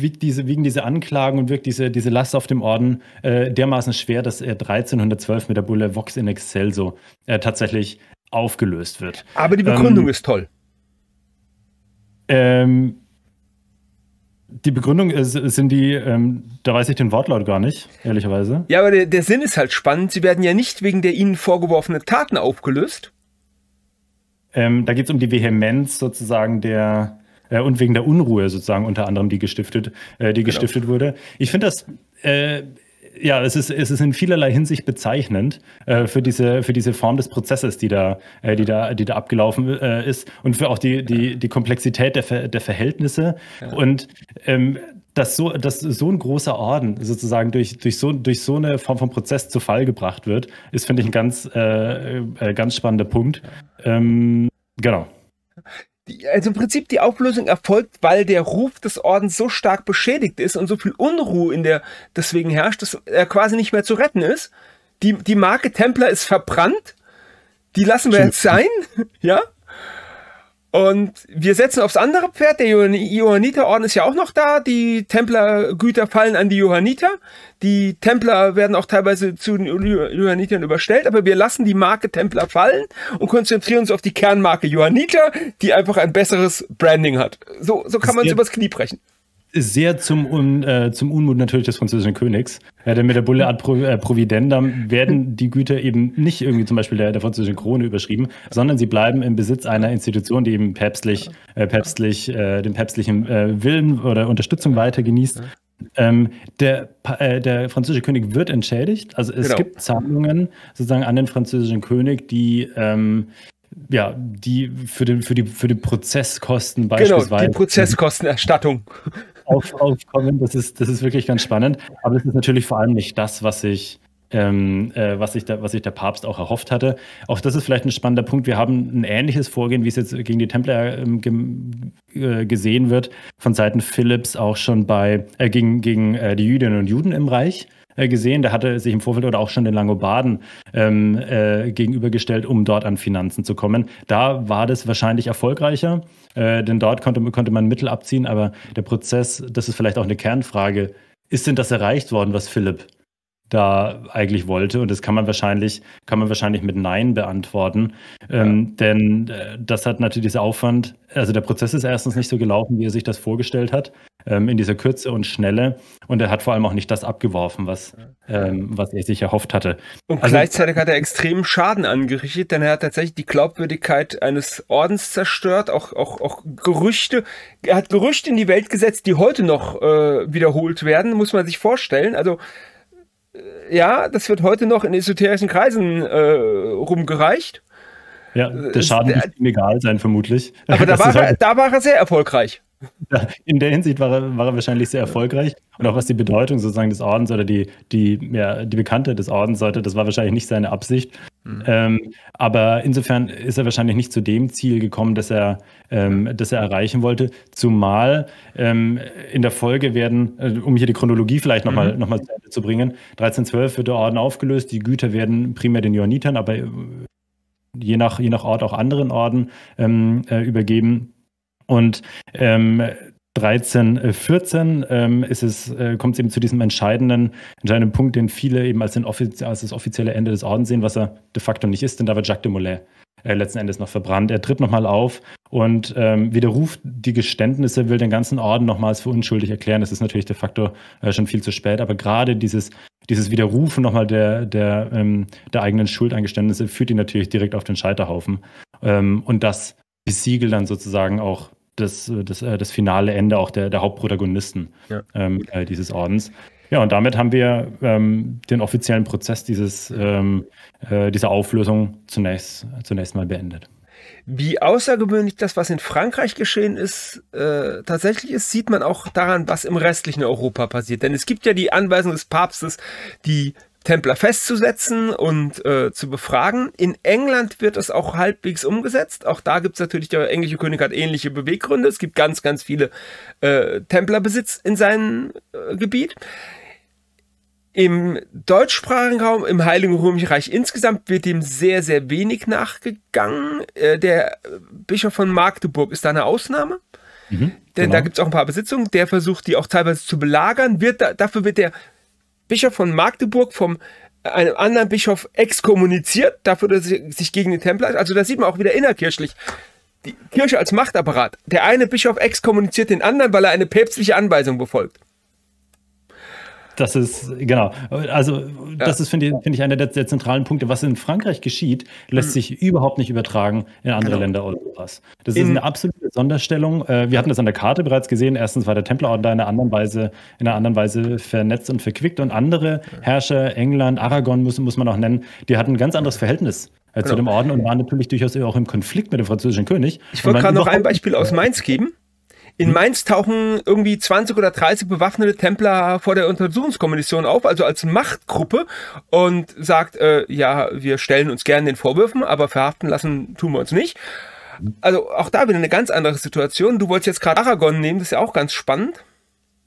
wiegt diese, wiegen diese Anklagen und wirkt diese, diese Last auf dem Orden äh, dermaßen schwer, dass er 1312 mit der Bulle Vox in Excelso äh, tatsächlich aufgelöst wird. Aber die ähm, Begründung ähm, ist toll. Ähm, die Begründung ist, sind die, ähm, da weiß ich den Wortlaut gar nicht, ehrlicherweise. Ja, aber der, der Sinn ist halt spannend. Sie werden ja nicht wegen der ihnen vorgeworfenen Taten aufgelöst. Ähm, da geht es um die Vehemenz sozusagen der, äh, und wegen der Unruhe sozusagen unter anderem, die gestiftet, äh, die genau. wurde. Ich finde das äh, ja, es ist, es ist in vielerlei Hinsicht bezeichnend äh, für, diese, für diese Form des Prozesses, die da, äh, die da, die da abgelaufen äh, ist und für auch die, die, die Komplexität der, Ver der Verhältnisse. Ja. Und ähm, dass, so, dass so ein großer Orden sozusagen durch, durch, so, durch so eine Form von Prozess zu Fall gebracht wird, ist, finde ich, ein ganz, äh, äh, ganz spannender Punkt. Ähm, genau die, also im Prinzip die Auflösung erfolgt, weil der Ruf des Ordens so stark beschädigt ist und so viel Unruhe in der deswegen herrscht, dass er quasi nicht mehr zu retten ist. Die, die Marke Templer ist verbrannt. Die lassen wir jetzt sein, ja. Und wir setzen aufs andere Pferd. Der Johanniterorden ist ja auch noch da. Die Templergüter fallen an die Johanniter. Die Templer werden auch teilweise zu den Johannitern überstellt, aber wir lassen die Marke Templer fallen und konzentrieren uns auf die Kernmarke Johanniter, die einfach ein besseres Branding hat. So, so kann man es übers Knie brechen sehr zum, Un, äh, zum Unmut natürlich des französischen Königs. Ja, denn mit der Bulle ad Pro, äh, Providendam werden die Güter eben nicht irgendwie zum Beispiel der, der französischen Krone überschrieben, sondern sie bleiben im Besitz einer Institution, die eben päpstlich, äh, päpstlich äh, den päpstlichen äh, Willen oder Unterstützung weiter genießt. Ähm, der, äh, der, französische König wird entschädigt. Also es genau. gibt Zahlungen sozusagen an den französischen König, die ähm, ja, die für den, für die, für die Prozesskosten beispielsweise. Genau, die Prozesskostenerstattung auf, aufkommen. Das ist, das ist wirklich ganz spannend. Aber das ist natürlich vor allem nicht das, was ich. Ähm, äh, was, sich der, was sich der Papst auch erhofft hatte. Auch das ist vielleicht ein spannender Punkt. Wir haben ein ähnliches Vorgehen, wie es jetzt gegen die Templer ähm, ge äh, gesehen wird, von Seiten Philipps auch schon bei, äh, gegen, gegen äh, die Jüdinnen und Juden im Reich äh, gesehen. Da hatte sich im Vorfeld oder auch schon den Langobarden ähm, äh, gegenübergestellt, um dort an Finanzen zu kommen. Da war das wahrscheinlich erfolgreicher. Äh, denn dort konnte, konnte man Mittel abziehen. Aber der Prozess, das ist vielleicht auch eine Kernfrage, ist denn das erreicht worden, was Philipp da eigentlich wollte? Und das kann man wahrscheinlich, kann man wahrscheinlich mit Nein beantworten. Ähm, ja. Denn äh, das hat natürlich dieser Aufwand, also der Prozess ist erstens nicht so gelaufen, wie er sich das vorgestellt hat ähm, in dieser Kürze und Schnelle. Und er hat vor allem auch nicht das abgeworfen, was, ähm, was er sich erhofft hatte. Und also, gleichzeitig hat er extremen Schaden angerichtet, denn er hat tatsächlich die Glaubwürdigkeit eines Ordens zerstört, auch, auch, auch Gerüchte. Er hat Gerüchte in die Welt gesetzt, die heute noch äh, wiederholt werden, muss man sich vorstellen. Also äh, ja, das wird heute noch in esoterischen Kreisen äh, rumgereicht. Ja, der äh, Schaden wird ihm egal sein, vermutlich. Aber da war, er, halt da war er sehr erfolgreich. In der Hinsicht war er, war er wahrscheinlich sehr erfolgreich. Und auch was die Bedeutung sozusagen des Ordens oder die, die, ja, die Bekannte des Ordens sollte, das war wahrscheinlich nicht seine Absicht. Mhm. Ähm, aber insofern ist er wahrscheinlich nicht zu dem Ziel gekommen, das er, ähm, das er erreichen wollte. Zumal ähm, in der Folge werden, äh, um hier die Chronologie vielleicht nochmal mhm. noch zu Ende zu bringen, 1312 wird der Orden aufgelöst, die Güter werden primär den Johannitern, aber äh, je nach, je nach Ort auch anderen Orden ähm, äh, übergeben. Und ähm, 13, 14 äh, ähm, ist es, äh, kommt es eben zu diesem entscheidenden, entscheidenden Punkt, den viele eben als, den offizie als das offizielle Ende des Ordens sehen, was er de facto nicht ist, denn da wird Jacques de Molay äh, letzten Endes noch verbrannt. Er tritt nochmal auf und ähm, widerruft die Geständnisse, will den ganzen Orden nochmals für unschuldig erklären. Das ist natürlich de facto äh, schon viel zu spät, aber gerade dieses, dieses Widerrufen nochmal der, der, ähm, der eigenen Schuldeingeständnisse führt ihn natürlich direkt auf den Scheiterhaufen. Ähm, und das besiegelt dann sozusagen auch das, das, äh, das finale Ende auch der, der Hauptprotagonisten ja. ähm, äh, dieses Ordens. Ja, und damit haben wir ähm, den offiziellen Prozess dieses, ähm, äh, dieser Auflösung zunächst, zunächst mal beendet. Wie außergewöhnlich das, was in Frankreich geschehen ist, äh, tatsächlich ist, sieht man auch daran, was im restlichen Europa passiert. Denn es gibt ja die Anweisung des Papstes, die Templer festzusetzen und äh, zu befragen. In England wird das auch halbwegs umgesetzt. Auch da gibt es natürlich, der englische König hat ähnliche Beweggründe. Es gibt ganz, ganz viele äh, Templerbesitz in seinem äh, Gebiet. Im deutschsprachigen Raum, im Heiligen Römischen Reich insgesamt, wird dem sehr, sehr wenig nachgegangen. Äh, der äh, Bischof von Magdeburg ist da eine Ausnahme. Mhm, Denn genau. da gibt es auch ein paar Besitzungen. Der versucht, die auch teilweise zu belagern. Wird da, dafür wird der Bischof von Magdeburg vom äh, einem anderen Bischof exkommuniziert, dafür, dass er sich gegen den Templer. Also da sieht man auch wieder innerkirchlich. Die Kirche als Machtapparat. Der eine Bischof exkommuniziert den anderen, weil er eine päpstliche Anweisung befolgt. Das ist, genau. Also, ja. das ist, finde ich, find ich, einer der, der, zentralen Punkte. Was in Frankreich geschieht, lässt hm. sich überhaupt nicht übertragen in andere genau. Länder Europas. Das in, ist eine absolute Sonderstellung. Äh, wir hatten das an der Karte bereits gesehen. Erstens war der Templerorden da in einer anderen Weise, in einer anderen Weise vernetzt und verquickt. Und andere Herrscher, England, Aragon muss, muss man auch nennen, die hatten ein ganz anderes Verhältnis äh, genau. zu dem Orden und waren natürlich durchaus auch im Konflikt mit dem französischen König. Ich wollte gerade noch ein Beispiel aus Mainz geben. In hm. Mainz tauchen irgendwie 20 oder 30 bewaffnete Templer vor der Untersuchungskommission auf, also als Machtgruppe und sagt, äh, ja, wir stellen uns gerne den Vorwürfen, aber verhaften lassen tun wir uns nicht. Hm. Also auch da wieder eine ganz andere Situation. Du wolltest jetzt gerade Aragon nehmen, das ist ja auch ganz spannend.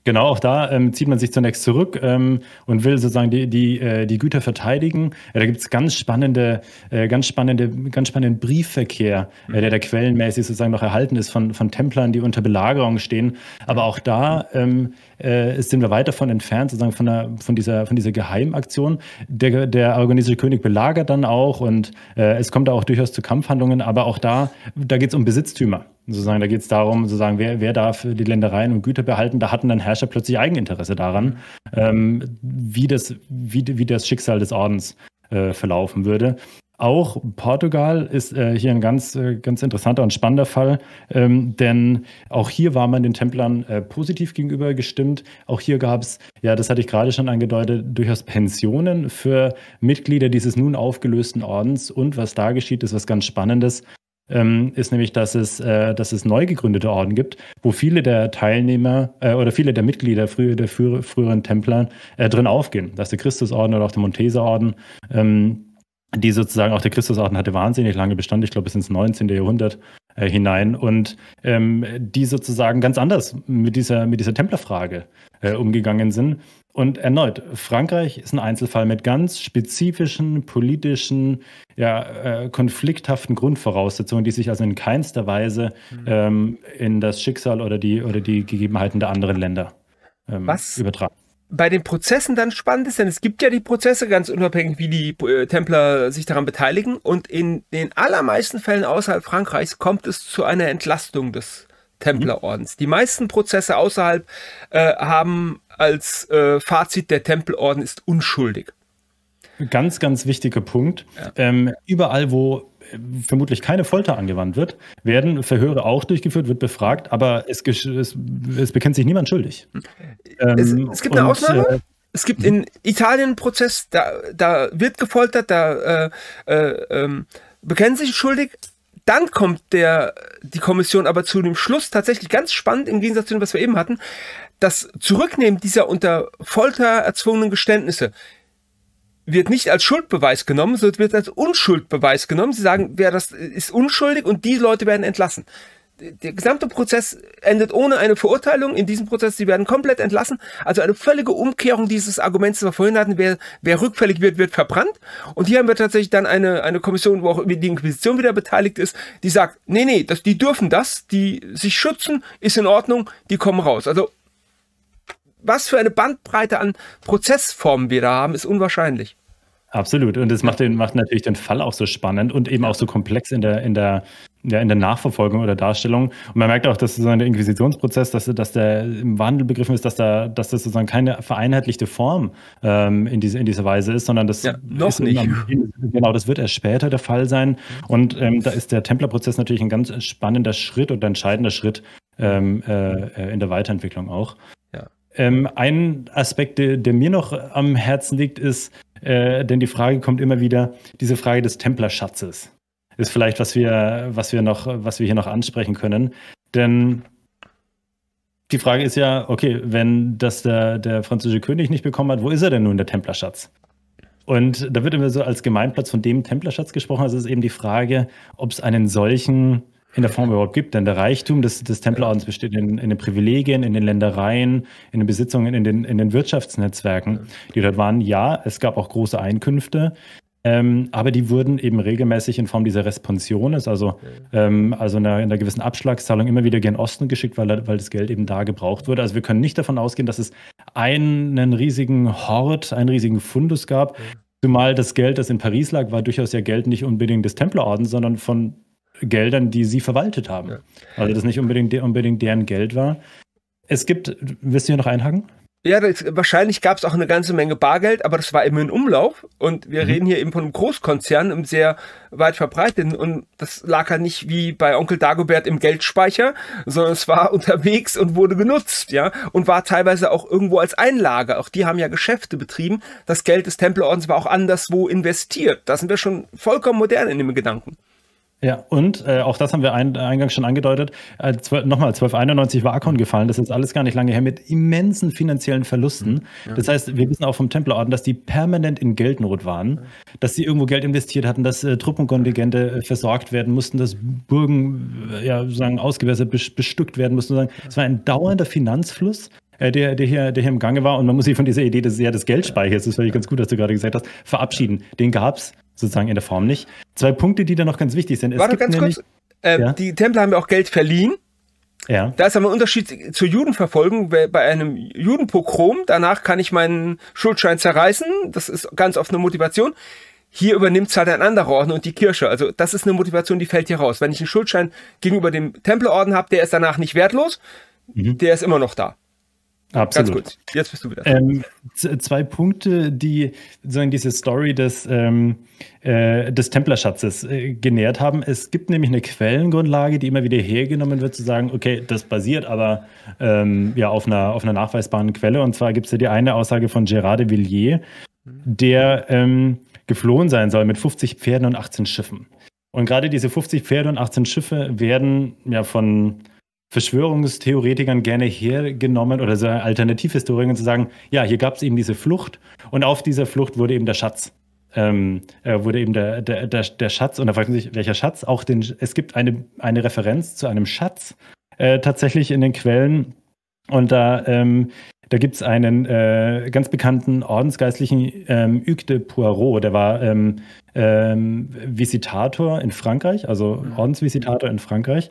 Genau, auch da ähm, zieht man sich zunächst zurück ähm, und will sozusagen die, die, äh, die Güter verteidigen. Äh, da gibt es ganz spannende, äh, ganz spannende, ganz spannenden Briefverkehr, äh, der da quellenmäßig sozusagen noch erhalten ist von, von Templern, die unter Belagerung stehen. Aber auch da ähm, äh, sind wir weit davon entfernt, sozusagen von, der, von, dieser, von dieser Geheimaktion. Der, der aragonesische König belagert dann auch und äh, es kommt da auch durchaus zu Kampfhandlungen, aber auch da, da geht es um Besitztümer. Und sozusagen, da geht es darum, sozusagen, wer, wer darf die Ländereien und Güter behalten. Da hatten dann Herrscher plötzlich Eigeninteresse daran, ähm, wie, das, wie, wie das Schicksal des Ordens äh, verlaufen würde. Auch Portugal ist äh, hier ein ganz, äh, ganz interessanter und spannender Fall, ähm, denn auch hier war man den Templern äh, positiv gegenüber gestimmt. Auch hier gab es, ja, das hatte ich gerade schon angedeutet, durchaus Pensionen für Mitglieder dieses nun aufgelösten Ordens. Und was da geschieht, ist was ganz Spannendes ähm, ist nämlich, dass es, äh, dass es neu gegründete Orden gibt, wo viele der Teilnehmer äh, oder viele der Mitglieder früher, der früher, früheren Templer äh, drin aufgehen. Dass der Christusorden oder auch der Monteserorden, ähm, die sozusagen auch der Christusorden hatte wahnsinnig lange Bestand, ich glaube bis ins 19. Jahrhundert äh, hinein und ähm, die sozusagen ganz anders mit dieser, mit dieser Templerfrage äh, umgegangen sind und erneut, Frankreich ist ein Einzelfall mit ganz spezifischen politischen, ja, äh, konflikthaften Grundvoraussetzungen, die sich also in keinster Weise mhm. ähm, in das Schicksal oder die, oder die Gegebenheiten der anderen Länder ähm, Was übertragen. Bei den Prozessen dann spannend ist, denn es gibt ja die Prozesse, ganz unabhängig, wie die äh, Templer sich daran beteiligen. Und in den allermeisten Fällen außerhalb Frankreichs kommt es zu einer Entlastung des mhm. Templerordens. Mhm. Die meisten Prozesse außerhalb äh, haben als äh, Fazit, der Tempelorden ist unschuldig. Ganz, ganz wichtiger Punkt. Ja. Ähm, überall, wo äh, vermutlich keine Folter angewandt wird, werden Verhöre auch durchgeführt, wird befragt, aber es, es, es bekennt sich niemand schuldig. Es, ähm, es gibt eine und, Ausnahme? Äh, es gibt in Italien einen Prozess, da, da wird gefoltert, da äh, äh, ähm, bekennen sich schuldig. Dann kommt der, die Kommission aber zu dem Schluss, tatsächlich ganz spannend im Gegensatz zu dem, was wir eben hatten, das Zurücknehmen dieser unter Folter erzwungenen Geständnisse wird nicht als Schuldbeweis genommen, sondern wird als Unschuldbeweis genommen. Sie sagen, wer das ist unschuldig und die Leute werden entlassen. Der gesamte Prozess endet ohne eine Verurteilung. In diesem Prozess, sie werden komplett entlassen. Also eine völlige Umkehrung dieses Arguments, das wir vorhin hatten, wer, wer rückfällig wird, wird verbrannt. Und hier haben wir tatsächlich dann eine, eine Kommission, wo auch die Inquisition wieder beteiligt ist, die sagt, nee, nee, das, die dürfen das, die sich schützen, ist in Ordnung, die kommen raus. Also was für eine Bandbreite an Prozessformen wir da haben, ist unwahrscheinlich. Absolut. Und das macht, den, macht natürlich den Fall auch so spannend und eben auch so komplex in der, in der, ja, in der Nachverfolgung oder Darstellung. Und man merkt auch, dass sozusagen der Inquisitionsprozess, dass, dass der im Wandel begriffen ist, dass, da, dass das sozusagen keine vereinheitlichte Form ähm, in, diese, in dieser Weise ist, sondern das ja, noch nicht. genau, das wird erst später der Fall sein. Mhm. Und ähm, da ist der Templerprozess natürlich ein ganz spannender Schritt und entscheidender Schritt ähm, äh, äh in der Weiterentwicklung auch. Ähm, ein Aspekt, der, mir noch am Herzen liegt, ist, äh, denn die Frage kommt immer wieder, diese Frage des Templerschatzes ist vielleicht, was wir, was wir noch, was wir hier noch ansprechen können. Denn die Frage ist ja, okay, wenn das der, der französische König nicht bekommen hat, wo ist er denn nun, der Templerschatz? Und da wird immer so als Gemeinplatz von dem Templerschatz gesprochen. Also ist eben die Frage, ob es einen solchen in der Form überhaupt gibt. Denn der Reichtum des, des Tempelordens besteht in, in, den Privilegien, in den Ländereien, in den Besitzungen, in den, in den Wirtschaftsnetzwerken, die dort waren. Ja, es gab auch große Einkünfte, ähm, aber die wurden eben regelmäßig in Form dieser Responsiones, also, ähm, also in einer, in, einer, gewissen Abschlagszahlung, immer wieder gen Osten geschickt, weil, weil das Geld eben da gebraucht wurde. Also wir können nicht davon ausgehen, dass es einen riesigen Hort, einen riesigen Fundus gab. Zumal das Geld, das in Paris lag, war durchaus ja Geld nicht unbedingt des Templerordens, sondern von Geldern, die sie verwaltet haben. Ja. Also das nicht unbedingt, unbedingt deren Geld war. Es gibt, willst du hier noch einhaken? Ja, das, wahrscheinlich gab es auch eine ganze Menge Bargeld, aber das war immer in Umlauf und wir mhm. reden hier eben von einem Großkonzern, einem sehr weit verbreiteten und das lag ja nicht wie bei Onkel Dagobert im Geldspeicher, sondern es war unterwegs und wurde genutzt, ja, und war teilweise auch irgendwo als Einlage. Auch die haben ja Geschäfte betrieben. Das Geld des Tempelordens war auch anderswo investiert. Da sind wir schon vollkommen modern in dem Gedanken. Ja, und äh, auch das haben wir ein, eingangs schon angedeutet. Äh, Nochmal, 1291 war Akon gefallen. Das ist alles gar nicht lange her mit immensen finanziellen Verlusten. Mhm, ja. Das heißt, wir wissen auch vom Templerorden, dass die permanent in Geldnot waren, dass sie irgendwo Geld investiert hatten, dass äh, Truppenkontingente äh, versorgt werden mussten, dass Burgen äh, ja, sozusagen ausgewässert bestückt werden mussten. Es war ein dauernder Finanzfluss äh, der, der, hier, der hier im Gange war. Und man muss sich von dieser Idee des, ja, des Geldspeichers, das fand ich ganz gut, was du gerade gesagt hast, verabschieden. Den gab es sozusagen in der Form nicht. Zwei Punkte, die da noch ganz wichtig sind. Warte ganz nämlich, kurz. Äh, ja? Die Templer haben ja auch Geld verliehen. Ja. Da ist aber ein Unterschied zur Judenverfolgung. Bei einem Judenpogrom, danach kann ich meinen Schuldschein zerreißen. Das ist ganz oft eine Motivation. Hier übernimmt es halt ein anderer Orden und die Kirche. Also das ist eine Motivation, die fällt hier raus. Wenn ich einen Schuldschein gegenüber dem Templerorden habe, der ist danach nicht wertlos, mhm. der ist immer noch da. Absolut. Ganz gut. Jetzt bist du wieder. Ähm, zwei Punkte, die sozusagen diese Story des, ähm, äh, des Templerschatzes äh, genährt haben. Es gibt nämlich eine Quellengrundlage, die immer wieder hergenommen wird, zu sagen, okay, das basiert aber ähm, ja, auf, einer, auf einer nachweisbaren Quelle. Und zwar gibt es ja die eine Aussage von Gérard de Villiers, der ähm, geflohen sein soll mit 50 Pferden und 18 Schiffen. Und gerade diese 50 Pferde und 18 Schiffe werden ja von Verschwörungstheoretikern gerne hergenommen oder so Alternativhistorikern zu sagen, ja, hier gab es eben diese Flucht und auf dieser Flucht wurde eben der Schatz. Ähm, äh, wurde eben der, der, der, der, Schatz, und da fragt man sich, welcher Schatz? Auch den, es gibt eine, eine Referenz zu einem Schatz äh, tatsächlich in den Quellen. Und da, ähm, da gibt es einen äh, ganz bekannten Ordensgeistlichen, ähm, Hugues de Poirot, der war ähm, ähm Visitator in Frankreich, also mhm. Ordensvisitator in Frankreich.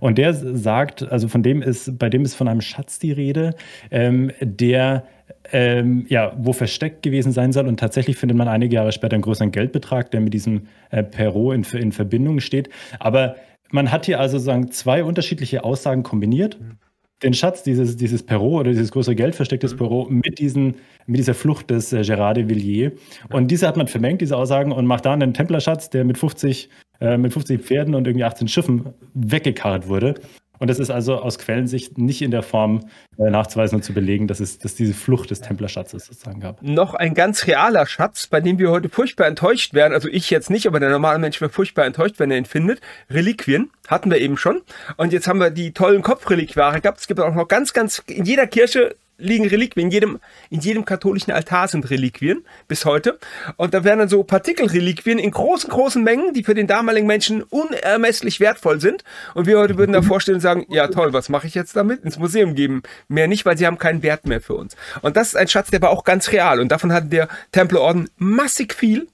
Und der sagt, also von dem ist, bei dem ist von einem Schatz die Rede, ähm, der ähm, ja, wo versteckt gewesen sein soll. Und tatsächlich findet man einige Jahre später einen größeren Geldbetrag, der mit diesem äh, Perot in, in Verbindung steht. Aber man hat hier also sozusagen zwei unterschiedliche Aussagen kombiniert. Mhm. Den Schatz, dieses, dieses Perot oder dieses größere Geld verstecktes mhm. Perot mit, diesen, mit dieser Flucht des äh, Gérard de Villiers. Und diese hat man vermengt, diese Aussagen, und macht da einen Templerschatz, der mit 50 äh, mit 50 Pferden und irgendwie 18 Schiffen weggekarrt wurde. Und das ist also aus Quellensicht nicht in der Form äh, nachzuweisen und zu belegen, dass es dass diese Flucht des Templerschatzes sozusagen gab. Noch ein ganz realer Schatz, bei dem wir heute furchtbar enttäuscht wären. Also ich jetzt nicht, aber der normale Mensch wäre furchtbar enttäuscht, wenn er ihn findet. Reliquien hatten wir eben schon. Und jetzt haben wir die tollen Kopfreliquare gehabt. Es gibt auch noch ganz, ganz in jeder Kirche liegen Reliquien. In jedem, in jedem katholischen Altar sind Reliquien bis heute. Und da werden dann so Partikelreliquien in großen, großen Mengen, die für den damaligen Menschen unermesslich wertvoll sind. Und wir heute würden da mhm. vorstellen und sagen, ja toll, was mache ich jetzt damit? Ins Museum geben. Mehr nicht, weil sie haben keinen Wert mehr für uns. Und das ist ein Schatz, der war auch ganz real. Und davon hat der Templerorden massig viel.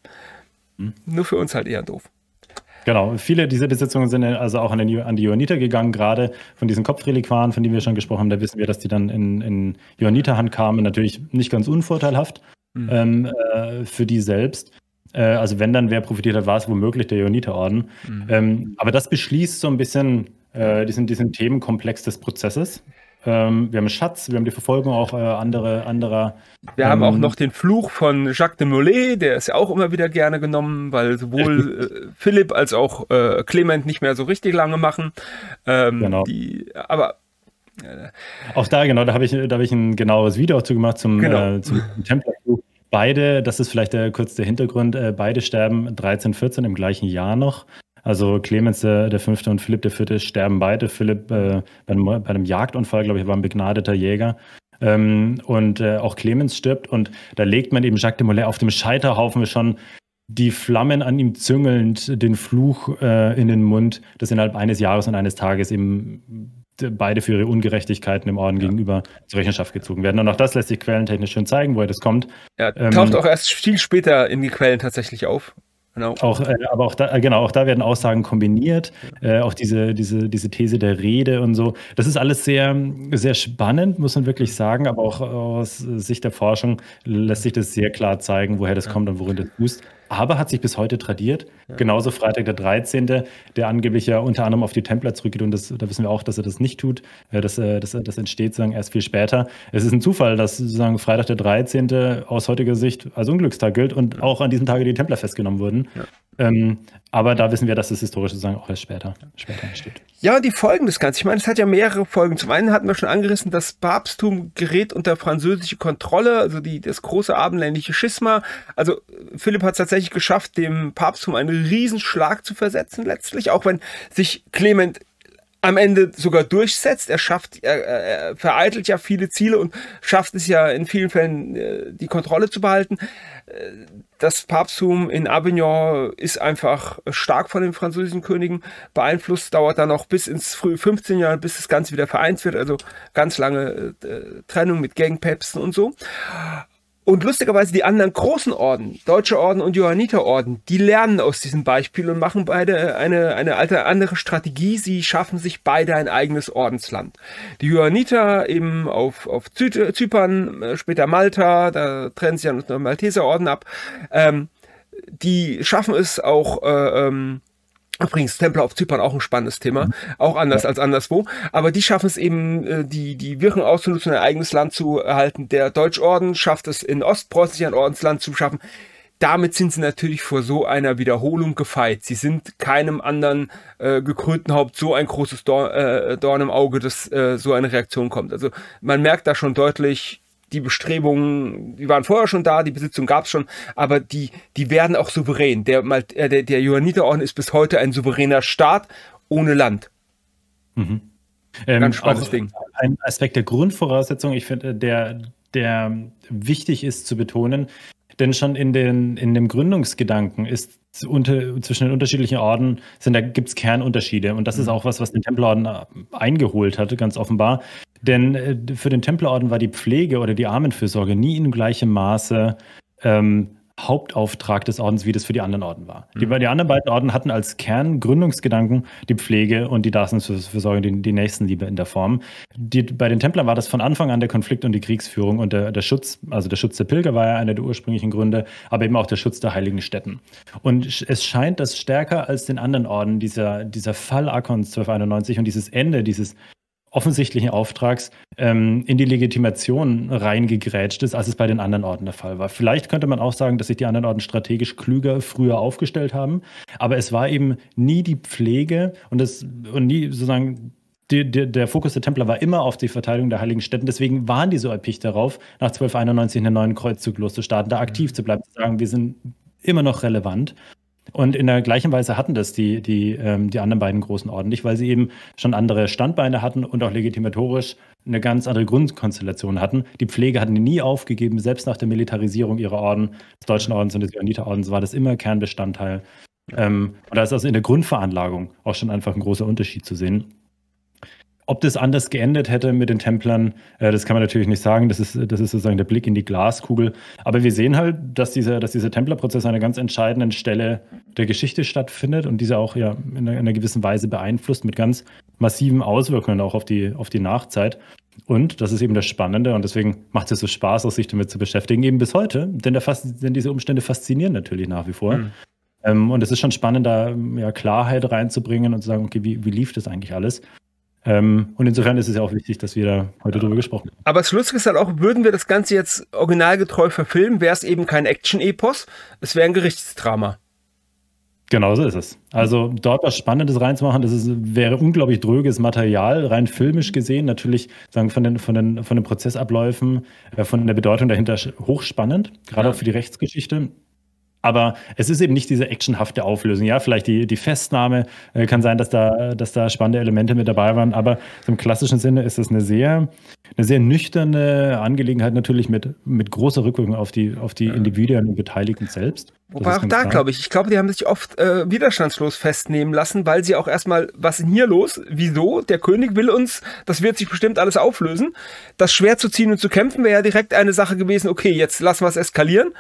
Mhm. Nur für uns halt eher doof. Genau, viele dieser Besitzungen sind also auch an, den, an die Johanniter gegangen, gerade von diesen Kopfreliquaren, von denen wir schon gesprochen haben, da wissen wir, dass die dann in, in Johanniterhand kamen, natürlich nicht ganz unvorteilhaft mhm. ähm, äh, für die selbst. Äh, also wenn dann wer profitiert hat, war es womöglich der Johanniterorden. Mhm. Ähm, aber das beschließt so ein bisschen äh, diesen, diesen Themenkomplex des Prozesses. Ähm, wir haben Schatz, wir haben die Verfolgung auch äh, andere, anderer. Wir ähm, haben auch ähm, noch den Fluch von Jacques de Molay, der ist ja auch immer wieder gerne genommen, weil sowohl äh, Philipp als auch äh, Clement nicht mehr so richtig lange machen. Ähm, genau. Die, aber äh, auch da, genau, da habe ich, hab ich ein genaues Video auch zu gemacht zum, genau. Äh, zum Templerfluch. Beide, das ist vielleicht der, kurz der Hintergrund, äh, beide sterben 13, 14 im gleichen Jahr noch. Also Clemens der, der Fünfte und Philipp der Vierte sterben beide. Philipp äh, bei, einem, bei einem Jagdunfall, glaube ich, war ein begnadeter Jäger. Ähm, und äh, auch Clemens stirbt und da legt man eben Jacques de Molay auf dem Scheiterhaufen schon die Flammen an ihm züngelnd, den Fluch äh, in den Mund, dass innerhalb eines Jahres und eines Tages eben beide für ihre Ungerechtigkeiten im Orden ja. gegenüber zur Rechenschaft gezogen werden. Und auch das lässt sich quellentechnisch schön zeigen, woher das kommt. Ja, ähm, taucht ähm, auch erst viel später in die Quellen tatsächlich auf. Genau. Auch, äh, aber auch da, äh, genau, auch da werden Aussagen kombiniert, äh, auch diese, diese, diese These der Rede und so. Das ist alles sehr, sehr spannend, muss man wirklich sagen, aber auch aus Sicht der Forschung lässt sich das sehr klar zeigen, woher das kommt und worin das fußt aber hat sich bis heute tradiert. Ja. Genauso Freitag der 13., der angeblich ja unter anderem auf die Templer zurückgeht und das, da wissen wir auch, dass er das nicht tut. Äh, das, äh, das, das entsteht sozusagen erst viel später. Es ist ein Zufall, dass sozusagen Freitag der 13. aus heutiger Sicht als Unglückstag gilt und auch an diesem Tage die Templer festgenommen wurden. Ja. Ähm, aber da wissen wir, dass das historisch sozusagen auch erst später, später entsteht. Ja, und die Folgen des Ganzen. Ich meine, es hat ja mehrere Folgen. Zum einen hatten wir schon angerissen, das Papsttum gerät unter französische Kontrolle, also die, das große abendländische Schisma. Also Philipp hat es tatsächlich geschafft, dem Papsttum einen Riesenschlag zu versetzen letztlich, auch wenn sich Clement am Ende sogar durchsetzt. Er schafft, er, er vereitelt ja viele Ziele und schafft es ja in vielen Fällen, äh, die Kontrolle zu behalten. Äh, das Papsttum in Avignon ist einfach stark von den französischen Königen beeinflusst, dauert dann auch bis ins frühe 15. Jahrhundert, bis das Ganze wieder vereint wird, also ganz lange äh, Trennung mit Gangpäpsten und so. Und lustigerweise die anderen großen Orden, Deutsche Orden und Johanniterorden, die lernen aus diesem Beispiel und machen beide äh, eine, eine alte, andere Strategie. Sie schaffen sich beide ein eigenes Ordensland. Die Johanniter eben auf, auf Zy äh, Zypern, äh, später Malta, da trennen sie ja noch der Malteserorden ab. Ähm, die schaffen es auch, äh, ähm, Übrigens, Templer auf Zypern auch ein spannendes Thema, mhm. auch anders ja. als anderswo. Aber die schaffen es eben, äh, die, die Wirren auszunutzen, ein eigenes Land zu erhalten. Der Deutschorden schafft es in Ostpreußen, sich ein Ordensland zu schaffen. Damit sind sie natürlich vor so einer Wiederholung gefeit. Sie sind keinem anderen äh, gekrönten Haupt so ein großes Dorn, äh, Dorn im Auge, dass äh, so eine Reaktion kommt. Also man merkt da schon deutlich, die Bestrebungen, die waren vorher schon da, die Besitzung gab es schon, aber die, die werden auch souverän. Der, äh, der, der Johanniterorden ist bis heute ein souveräner Staat ohne Land. Mhm. Ähm, Ganz spannendes Ding. Ein Aspekt der Grundvoraussetzung, ich finde, der, der wichtig ist zu betonen, denn schon in, den, in dem Gründungsgedanken ist unter, zwischen den unterschiedlichen Orden sind, da gibt es Kernunterschiede. Und das mhm. ist auch was, was den Templerorden äh, eingeholt hatte, ganz offenbar. Denn äh, für den Templerorden war die Pflege oder die Armenfürsorge nie in gleichem Maße ähm, Hauptauftrag des Ordens, wie das für die anderen Orden war. Mhm. Die, die, anderen beiden Orden hatten als Kerngründungsgedanken die Pflege und die Daseinsversorgung, die, die Nächstenliebe in der Form. Die, bei den Templern war das von Anfang an der Konflikt und die Kriegsführung und der, der Schutz, also der Schutz der Pilger war ja einer der ursprünglichen Gründe, aber eben auch der Schutz der heiligen Stätten. Und es scheint, dass stärker als den anderen Orden dieser, dieser Fall Akons 1291 und dieses Ende dieses offensichtlichen Auftrags ähm, in die Legitimation reingegrätscht ist, als es bei den anderen Orten der Fall war. Vielleicht könnte man auch sagen, dass sich die anderen Orten strategisch klüger früher aufgestellt haben, aber es war eben nie die Pflege und, das, und nie sozusagen die, die, der Fokus der Templer war immer auf die Verteidigung der heiligen Stätten. Deswegen waren die so erpicht darauf, nach 1291 einen neuen Kreuzzug loszustarten, da aktiv mhm. zu bleiben, zu sagen, wir sind immer noch relevant. Und in der gleichen Weise hatten das die, die, ähm, die anderen beiden großen Orden nicht, weil sie eben schon andere Standbeine hatten und auch legitimatorisch eine ganz andere Grundkonstellation hatten. Die Pflege hatten die nie aufgegeben, selbst nach der Militarisierung ihrer Orden, des Deutschen Ordens und des Johanniterordens, war das immer Kernbestandteil. Ähm, und da ist also in der Grundveranlagung auch schon einfach ein großer Unterschied zu sehen. Ob das anders geendet hätte mit den Templern, äh, das kann man natürlich nicht sagen. Das ist, das ist sozusagen der Blick in die Glaskugel. Aber wir sehen halt, dass dieser, dass dieser Templerprozess an einer ganz entscheidenden Stelle der Geschichte stattfindet und diese auch ja in einer, gewissen Weise beeinflusst mit ganz massiven Auswirkungen auch auf die, auf die Nachzeit. Und das ist eben das Spannende und deswegen macht es so Spaß, sich damit zu beschäftigen, eben bis heute, denn, der, denn diese Umstände faszinieren natürlich nach wie vor. Mhm. Ähm, und es ist schon spannend, da ja, Klarheit reinzubringen und zu sagen, okay, wie, wie lief das eigentlich alles? Ähm, und insofern ist es ja auch wichtig, dass wir da heute ja. drüber gesprochen haben. Aber das Lustige ist halt auch, würden wir das Ganze jetzt originalgetreu verfilmen, wäre es eben kein Action-Epos, es wäre ein Gerichtsdrama. Genau so ist es. Also dort was Spannendes reinzumachen, das ist, wäre unglaublich dröges Material, rein filmisch gesehen, natürlich sagen von den, von den, von den Prozessabläufen, äh, von der Bedeutung dahinter hochspannend, gerade ja. auch für die Rechtsgeschichte. Aber es ist eben nicht diese actionhafte Auflösung. Ja, vielleicht die, die Festnahme äh, kann sein, dass da, dass da spannende Elemente mit dabei waren. Aber im klassischen Sinne ist es eine sehr, eine sehr nüchterne Angelegenheit, natürlich mit, mit großer Rückwirkung auf die, auf die Individuen und Beteiligten selbst. Wobei auch da, glaube ich, ich glaube, die haben sich oft äh, widerstandslos festnehmen lassen, weil sie auch erstmal, was ist denn hier los? Wieso? Der König will uns, das wird sich bestimmt alles auflösen. Das schwer zu ziehen und zu kämpfen wäre ja direkt eine Sache gewesen, okay, jetzt lassen wir es eskalieren.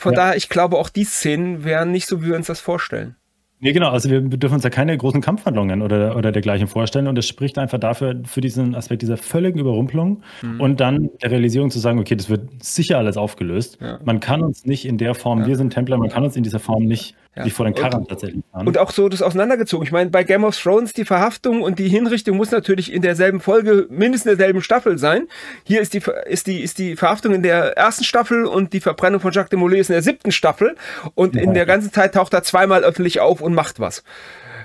Von ja. daher, ich glaube, auch die Szenen wären nicht so, wie wir uns das vorstellen. Nee, genau. Also wir dürfen uns ja keine großen Kampfhandlungen oder, oder dergleichen vorstellen. Und das spricht einfach dafür, für diesen Aspekt dieser völligen Überrumpelung mhm. und dann der Realisierung zu sagen, okay, das wird sicher alles aufgelöst. Ja. Man kann uns nicht in der Form, ja. wir sind Templer, man kann uns in dieser Form nicht ja. Die vor den Karren und, tatsächlich fahren. Und auch so das auseinandergezogen. Ich meine, bei Game of Thrones die Verhaftung und die Hinrichtung muss natürlich in derselben Folge, mindestens in derselben Staffel sein. Hier ist die, ist die, ist die Verhaftung in der ersten Staffel und die Verbrennung von Jacques de Molay ist in der siebten Staffel. Und ja. in der ganzen Zeit taucht er zweimal öffentlich auf und macht was.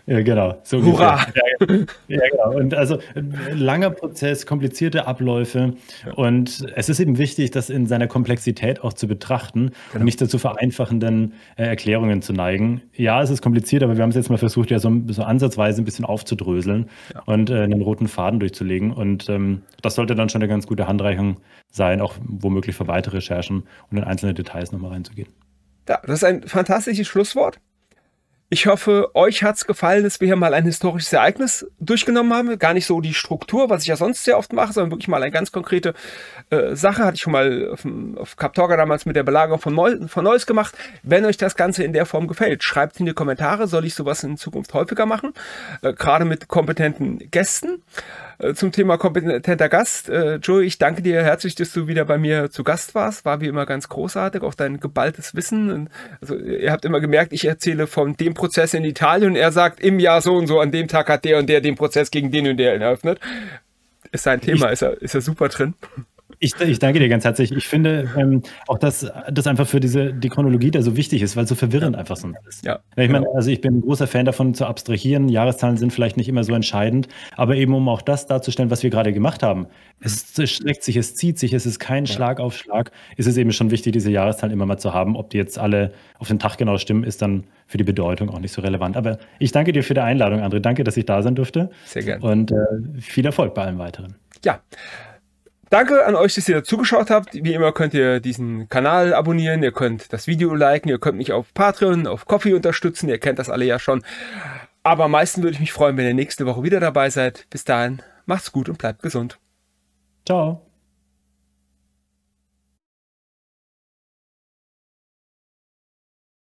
Ja, genau. So Hurra! Ja, ja, genau. Und also äh, langer Prozess, komplizierte Abläufe. Ja. Und es ist eben wichtig, das in seiner Komplexität auch zu betrachten genau. und nicht dazu vereinfachenden äh, Erklärungen zu neigen. Ja, es ist kompliziert, aber wir haben es jetzt mal versucht, ja so, so ansatzweise ein bisschen aufzudröseln ja. und äh, einen roten Faden durchzulegen. Und ähm, das sollte dann schon eine ganz gute Handreichung sein, auch womöglich für weitere Recherchen und in einzelne Details nochmal reinzugehen. Ja, das ist ein fantastisches Schlusswort. Ich hoffe, euch hat's gefallen, dass wir hier mal ein historisches Ereignis durchgenommen haben. Gar nicht so die Struktur, was ich ja sonst sehr oft mache, sondern wirklich mal eine ganz konkrete äh, Sache. Hatte ich schon mal auf, auf Cap Torga damals mit der Belagerung von, Neu von Neuss gemacht. Wenn euch das Ganze in der Form gefällt, schreibt in die Kommentare, soll ich sowas in Zukunft häufiger machen, äh, gerade mit kompetenten Gästen. Äh, zum Thema kompetenter Gast. Äh, Joey, ich danke dir herzlich, dass du wieder bei mir zu Gast warst. War wie immer ganz großartig, auch dein geballtes Wissen. Also ihr habt immer gemerkt, ich erzähle von dem Prozess in Italien und er sagt, im Jahr so und so, an dem Tag hat der und der den Prozess gegen den und der eröffnet. Ist sein Thema, ist er, ist er super drin. Ich, ich, danke dir ganz herzlich. Ich finde ähm, auch, dass das einfach für diese die Chronologie da so wichtig ist, weil so verwirrend einfach sonst ist. Ja. Ich meine, also ich bin ein großer Fan davon zu abstrahieren. Jahreszahlen sind vielleicht nicht immer so entscheidend, aber eben um auch das darzustellen, was wir gerade gemacht haben. Mhm. Es streckt sich, es zieht sich, es ist kein ja. Schlag auf Schlag. Ist es eben schon wichtig, diese Jahreszahlen immer mal zu haben. Ob die jetzt alle auf den Tag genau stimmen, ist dann für die Bedeutung auch nicht so relevant. Aber ich danke dir für die Einladung, André. Danke, dass ich da sein durfte. Sehr gerne. Und äh, viel Erfolg bei allem weiteren. Ja, Danke an euch, dass ihr zugeschaut habt. Wie immer könnt ihr diesen Kanal abonnieren, ihr könnt das Video liken, ihr könnt mich auf Patreon, auf Coffee unterstützen, ihr kennt das alle ja schon. Aber am meisten würde ich mich freuen, wenn ihr nächste Woche wieder dabei seid. Bis dahin, macht's gut und bleibt gesund. Ciao.